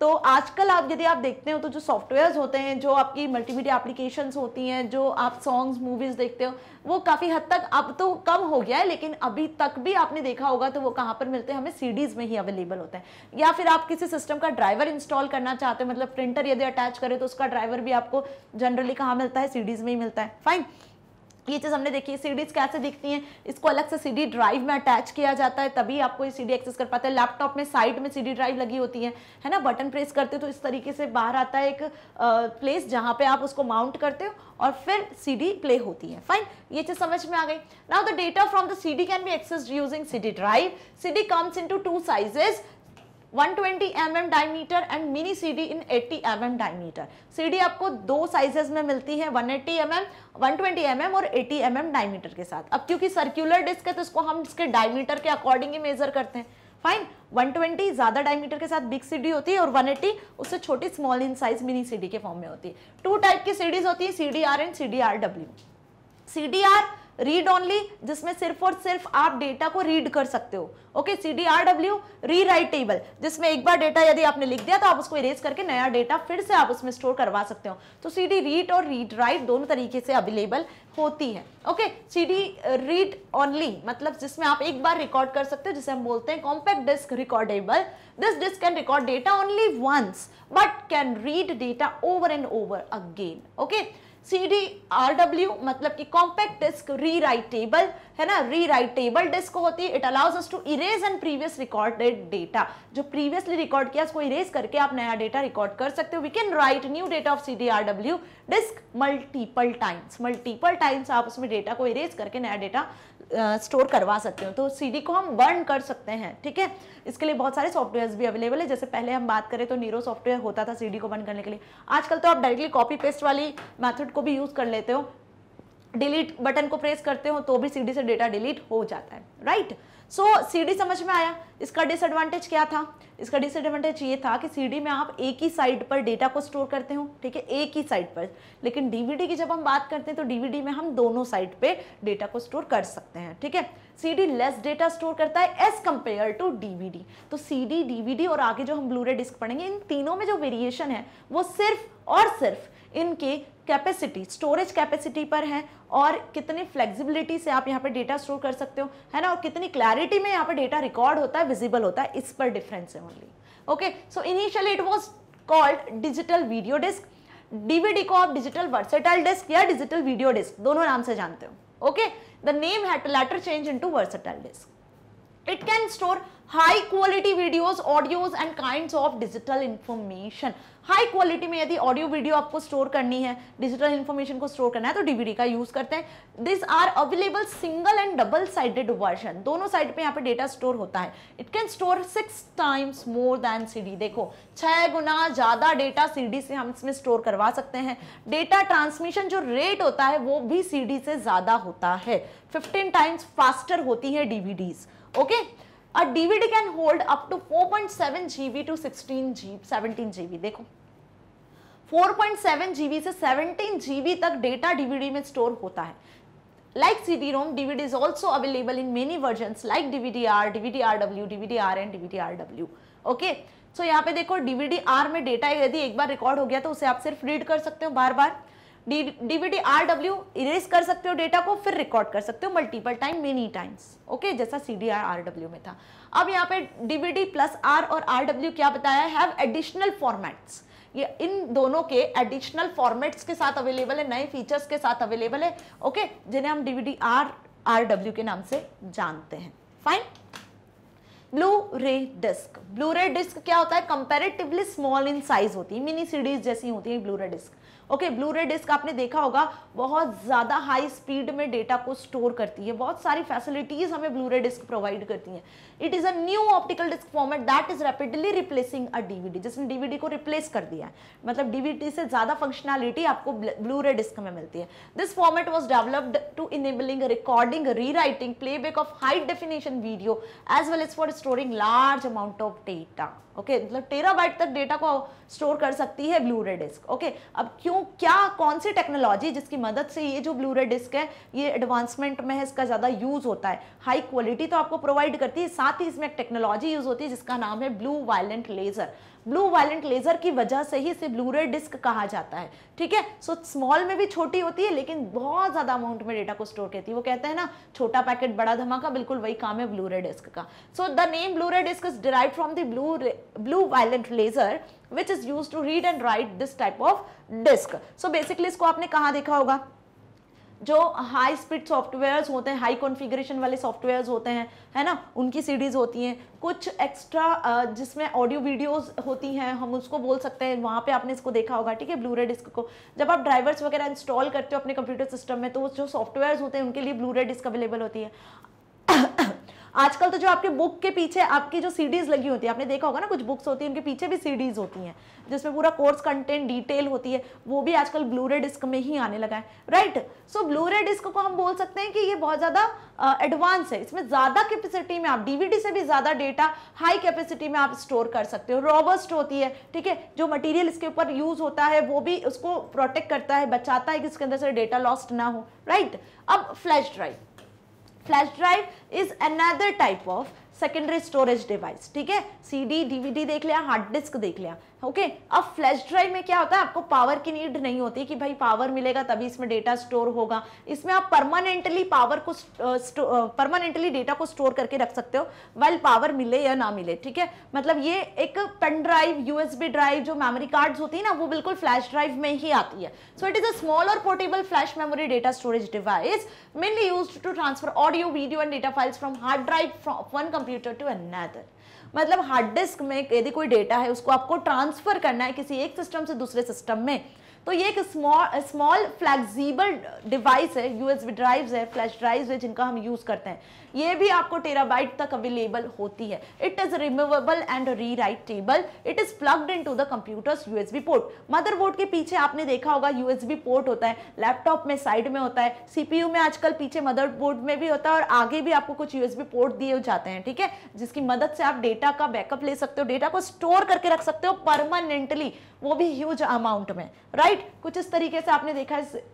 तो आजकल आप यदि आप देखते हो तो जो softwares होते हैं जो आपकी मल्टीमीडिया एप्लीकेशंस होती हैं जो आप सॉन्ग्स मूवीज़ देखते हो वो काफ़ी हद तक अब तो कम हो गया है लेकिन अभी तक भी आपने देखा होगा तो वो कहाँ पर मिलते हैं हमें सीडीज़ में ही अवेलेबल होते हैं या फिर आप किसी सिस्टम का ड्राइवर इंस्टॉल करना चाहते हो मतलब प्रिंटर यदि अटैच करें तो उसका ड्राइवर भी आपको जनरली कहाँ मिलता है सीडीज़ में ही मिलता है फाइन ये चीज़ हमने देखी है सीडीज कैसे दिखती हैं इसको अलग से सीडी ड्राइव में अटैच किया जाता है तभी आपको ये सीडी एक्सेस कर पाते हैं लैपटॉप में साइड में सीडी ड्राइव लगी होती है है ना बटन प्रेस करते हो तो इस तरीके से बाहर आता है एक प्लेस जहाँ पे आप उसको माउंट करते हो और फिर सीडी प्ले होती है फाइन ये चीज़ समझ में आ गई now the data from the CD can be access using CD drive CD comes in two two sizes 120 mm diameter and mini CD in 80 mm diameter. CD आपको दो sizes में मिलती है 180 mm 120 mm और 80 mm diameter के साथ अब क्योंकि circular disc है तो इसको हम इसके diameter के according ही measure करते हैं फाइन 120 ज़्यादा डायमीटर के साथ बिग सीडी होती है और 180 उससे छोटी small in size mini CD के फॉर्म में होती है टू टाइप की सीडीज होती है C D R and C D R W C D R read only जिसमें सिर्फ और सिर्फ आप डेटा को रीड कर सकते हो okay C D R W rewritable जिसमें एक बार डेटा यदि आपने लिख दिया तो आप उसको इरेज करके नया डेटा फिर से आप उसमें स्टोर करवा सकते हो तो सी डी रीड और रीड राइट दोनों तरीके से अवेलेबल होती है okay C D read only मतलब जिसमें आप एक बार रिकॉर्ड कर सकते हो जिसे हम बोलते हैं compact disc recordable this disc can record data only once but can read data over and over again okay C D R W मतलब कि कॉम्पैक्ट डिस्क री राइटेबल है ना री राइटेबल डिस्क होती है it allows us to erase and previous recorded data जो previously recorded किया उसको इरेज करके आप नया डेटा रिकॉर्ड कर सकते हो we can write new data of C D R W disc multiple times multiple times आप उसमें डेटा को इरेज करके नया डेटा स्टोर करवा सकते हो तो सीडी को हम बर्न कर सकते हैं ठीक है इसके लिए बहुत सारे सॉफ्टवेयर्स भी अवेलेबल है जैसे पहले हम बात करें तो नीरो सॉफ्टवेयर होता था सीडी को बर्न करने के लिए आजकल तो आप डायरेक्टली कॉपी पेस्ट वाली मैथड को भी यूज़ कर लेते हो डिलीट बटन को प्रेस करते हो तो भी सीडी से डेटा डिलीट हो जाता है right right? So so, CD समझ में आया इसका डिसएडवांटेज क्या था इसका डिसएडवांटेज ये था कि सीडी में आप एक ही साइड पर डेटा को स्टोर करते हो ठीक है एक ही साइड पर लेकिन डीवीडी की जब हम बात करते हैं तो डीवीडी में हम दोनों साइड पे डेटा को स्टोर कर सकते हैं ठीक है सीडी लेस डेटा स्टोर करता है एज कम्पेयर टू डीवीडी तो सीडी डीवीडी और आगे जो हम ब्लूरे डिस्क पढ़ेंगे इन तीनों में जो वेरिएशन है वो सिर्फ और सिर्फ इनकी कैपेसिटी स्टोरेज कैपेसिटी पर है और कितनी फ्लेक्सिबिलिटी से आप यहाँ पर डेटा स्टोर कर सकते हो है ना और कितनी क्लैरिटी में यहाँ पर डेटा रिकॉर्ड होता है विजिबल होता है इस पर डिफरेंस है only okay so initially it was called digital video disc DVD को आप डिजिटल वर्सेटाइल डिस्क या डिजिटल वीडियो डिस्क दोनों नाम से जानते हो okay the name hatter later change to versatile disc it can store high quality videos audios and kind of digital information high quality में यदि ऑडियो वीडियो आपको store करनी है डिजिटल इन्फॉर्मेशन को स्टोर करना है तो डीवीडी का यूज करते हैं this are available single and double sided version दोनों साइड पे यहाँ पे डेटा स्टोर होता है it can store six times more than CD देखो छह गुना ज्यादा डेटा सीडी से हम इसमें स्टोर करवा सकते हैं डेटा ट्रांसमिशन जो रेट होता है वो भी सीडी से ज्यादा होता है फिफ्टीन टाइम्स फास्टर होती है DVDs okay a dvd can hold up to 4.7 gb to 16 gb 17 gb देखो 4.7 जीबी से 17 जीबी तक डेटा डीवीडी में स्टोर होता है like C D ROM DVD is also available in many version like DVD R DVD R W DVD R and DVD R W okay so यहाँ पे देखो DVD are में data यदि एक बार record हो गया तो उसे आप सिर्फ रीड कर सकते हो बार बार डीवीडी आर डब्ल्यू इरेज कर सकते हो डेटा को फिर रिकॉर्ड कर सकते हो multiple time many times okay जैसा C D R R W में था अब यहाँ पे डीवीडी प्लस आर और आर डब्ल्यू क्या बताया हैव एडिशनल फॉर्मेट्स ये इन दोनों के एडिशनल फॉर्मेट्स के साथ अवेलेबल है नए फीचर्स के साथ अवेलेबल है ओके जिन्हें हम डीवीडी आर आर डब्ल्यू के नाम से जानते हैं fine Blu ray disc Blu ray disc क्या होता है कंपेरेटिवली स्मॉल इन साइज होती है मिनी सीडीज जैसी होती है Blu ray disc okay Blu ray disc आपने देखा होगा बहुत ज़्यादा हाई स्पीड में डेटा को स्टोर करती है बहुत सारी फैसिलिटीज़ हमें ब्लू रे डिस्क प्रोवाइड करती हैं it is a new optical disc format that is rapidly replacing a DVD जिसने डीवीडी को रिप्लेस कर दिया है मतलब डीवीडी से ज़्यादा फंक्शनैलिटी आपको ब्लू रे डिस्क में मिलती है this format was developed to enabling recording rewriting playback of high definition video as well as for storing large amount of data okay मतलब टेरा बाइट तक data को store कर सकती है Blu ray disc okay अब क्यों क्या कौन सी टेक्नोलॉजी जिसकी मदद से ये जो ब्लू रे डिस्क है ये एडवांसमेंट में है इसका ज़्यादा यूज़ होता है हाई क्वालिटी तो आपको प्रोवाइड करती है साथ ही इसमें एक टेक्नोलॉजी यूज होती है जिसका नाम है blue violent laser blue violent laser की वजह से ही इसे ब्लूरे डिस्क कहा जाता है ठीक है सो स्मॉल में भी छोटी होती है लेकिन बहुत ज़्यादा अमाउंट में डेटा को स्टोर करती है वो कहते हैं ना छोटा पैकेट बड़ा धमाका बिल्कुल वही काम है ब्लूरे डिस्क का so the name Blu ray disc is derive from the blue blue violent laser which is use to read and write this type of disc so basically इसको आपने कहा देखा होगा जो हाई स्पीड सॉफ्टवेयर्स होते हैं high configuration वाले softwares होते हैं है ना उनकी सीडीज़ होती हैं कुछ एक्स्ट्रा जिसमें ऑडियो वीडियोस होती हैं हम उसको बोल सकते हैं वहाँ पे आपने इसको देखा होगा ठीक है ब्लू रे डिस्क को जब आप ड्राइवर्स वगैरह इंस्टॉल करते हो अपने कंप्यूटर सिस्टम में तो जो सॉफ्टवेयर होते हैं उनके लिए ब्लू रे डिस्क अवेलेबल होती है आजकल तो जो आपके बुक के पीछे आपकी जो सीडीज लगी होती है आपने देखा होगा ना कुछ बुक्स होती है उनके पीछे भी सीडीज होती हैं जिसमें पूरा कोर्स कंटेंट डिटेल होती है वो भी आजकल रे डिस्क में ही आने लगा है right so Blu ray disc को हम बोल सकते हैं कि ये बहुत ज़्यादा एडवांस है इसमें ज़्यादा कैपेसिटी में आप डीवीडी से भी ज़्यादा डेटा हाई कैपेसिटी में आप स्टोर कर सकते हो रॉबस्ट होती है ठीक है जो मटेरियल इसके ऊपर यूज होता है वो भी उसको प्रोटेक्ट करता है बचाता है कि इसके अंदर से डेटा लॉस्ट ना हो राइट अब flash drive flash drive is another type of secondary storage device ठीक है सीडी डीवीडी देख लिया हार्ड डिस्क देख लिया ओके अब फ्लैश ड्राइव में क्या होता है आपको पावर की नीड नहीं होती कि भाई पावर मिलेगा तभी इसमें डेटा स्टोर होगा इसमें आप परमानेंटली पावर को परमानेंटली डेटा को स्टोर करके रख सकते हो वेल पावर मिले या ना मिले ठीक है मतलब ये एक पेन ड्राइव यूएसबी ड्राइव जो मेमोरी कार्ड होती है ना वो बिल्कुल फ्लैश ड्राइव में ही आती है so it is a small और portable flash memory data storage device mainly use to transfer audio video and data files from hard drive one computer to another मतलब हार्ड डिस्क में यदि कोई data है उसको आपको ट्रांसफ़र करना है किसी एक सिस्टम से दूसरे सिस्टम में तो ये एक स्मॉल स्मॉल फ्लैक्सिबल डिवाइस है यूएसबी ड्राइव्स है फ्लैश ड्राइव्स है जिनका हम यूज़ करते हैं ये भी आपको टेराबाइट तक अवेलेबल होती है it is removable and rewritable it is plugged in to the computer's USB port motherboard के पीछे आपने देखा होगा यूएसबी पोर्ट होता है लैपटॉप में साइड में होता है सीपीयू में आजकल पीछे मदरबोर्ड में भी होता है और आगे भी आपको कुछ यूएसबी पोर्ट दिए जाते हैं ठीक है जिसकी मदद से आप डेटा का बैकअप ले सकते हो डेटा को स्टोर करके रख सकते हो परमानेंटली वो भी ह्यूज अमाउंट में राइट right? कुछ इस तरीके से आपने देखा है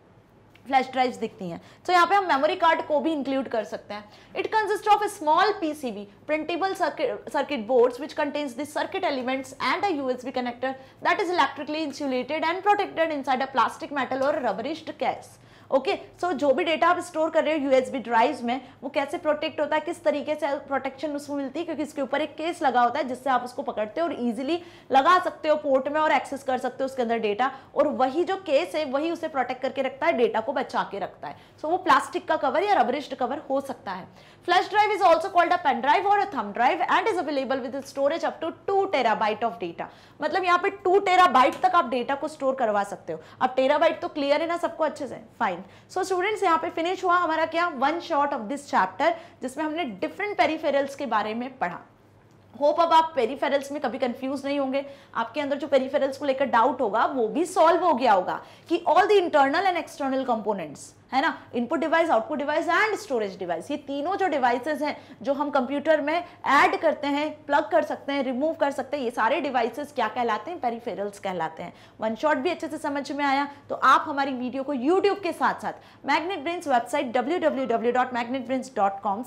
फ्लैश ड्राइव्स दिखती हैं तो यहाँ पे हम मेमोरी कार्ड को भी इंक्लूड कर सकते हैं it consist of a small PCB printable circuit boards which contains this circuit elements and a USB connector that is electrically insulated and protected inside a plastic metal और rubberised कैस okay so जो भी data आप store कर रहे हो USB drives में वो कैसे प्रोटेक्ट होता है किस तरीके से प्रोटेक्शन उसमें मिलती है क्योंकि इसके ऊपर एक केस लगा होता है जिससे आप उसको पकड़ते हो और ईजिली लगा सकते हो पोर्ट में और एक्सेस कर सकते हो उसके अंदर डेटा और वही जो केस है वही उसे प्रोटेक्ट करके रखता है डेटा को बचा के रखता है सो so, वो प्लास्टिक का कवर या रबरिस्ट कवर हो सकता है Flash drive is also called a pen drive or a thumb drive and is available with storage up to 2 terabyte of data. मतलब यहाँ पे 2 terabyte तक आप data को store करवा सकते हो अब terabyte तो clear है ना सबको अच्छे से फाइन सो स्टूडेंट्स यहाँ पे फिनिश हुआ हमारा क्या one shot of this chapter जिसमें हमने डिफरेंट पेरीफेरल्स के बारे में पढ़ा होप अब आप पेरीफेरल्स में कभी कंफ्यूज नहीं होंगे आपके अंदर जो पेरीफेरल्स को लेकर डाउट होगा वो भी सॉल्व हो गया होगा कि all the internal and external components है ना input device output device and storage device ये तीनों जो डिवाइसेज हैं जो हम कंप्यूटर में ऐड करते हैं प्लग कर सकते हैं रिमूव कर सकते हैं ये सारे डिवाइसेज क्या कहलाते हैं पेरीफेरल्स कहलाते हैं वन शॉट भी अच्छे से समझ में आया तो आप हमारी वीडियो को यूट्यूब के साथ साथ मैग्नेट ब्रिंस वेबसाइट डब्ल्यू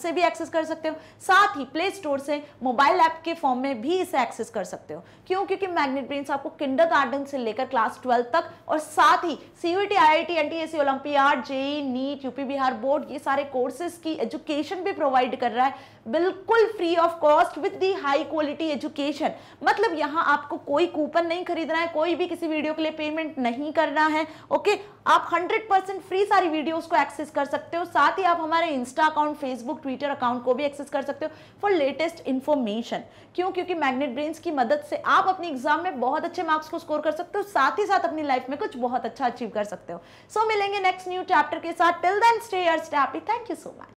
से भी एक्सेस कर सकते हो साथ ही प्ले स्टोर से मोबाइल ऐप के फॉर्म में भी इसे एक्सेस कर सकते हो क्यों क्योंकि मैग्नेट ब्रिंस आपको किंडर गार्डन से लेकर क्लास ट्वेल्थ तक और साथ ही CUET I I T N T S C olympiad JEE NEET UP Bihar board ये सारे कोर्सेज की एजुकेशन भी प्रोवाइड कर रहा है बिल्कुल free of cost with the high quality education मतलब यहाँ आपको कोई कूपन नहीं खरीदना है कोई भी किसी वीडियो के लिए पेमेंट नहीं करना है ओके आप 100% फ्री सारी वीडियोस को एक्सेस कर सकते हो साथ ही आप हमारे Insta account Facebook Twitter account को भी एक्सेस कर सकते हो फॉर लेटेस्ट इन्फॉर्मेशन क्यों क्योंकि मैग्नेट ब्रेन्स की मदद से आप अपनी एग्जाम में बहुत अच्छे मार्क्स को स्कोर कर सकते हो साथ ही साथ अपनी लाइफ में कुछ बहुत अच्छा अचीव कर सकते हो सो so, मिलेंगे नेक्स्ट न्यू चैप्टर के साथ till then stay thank you so much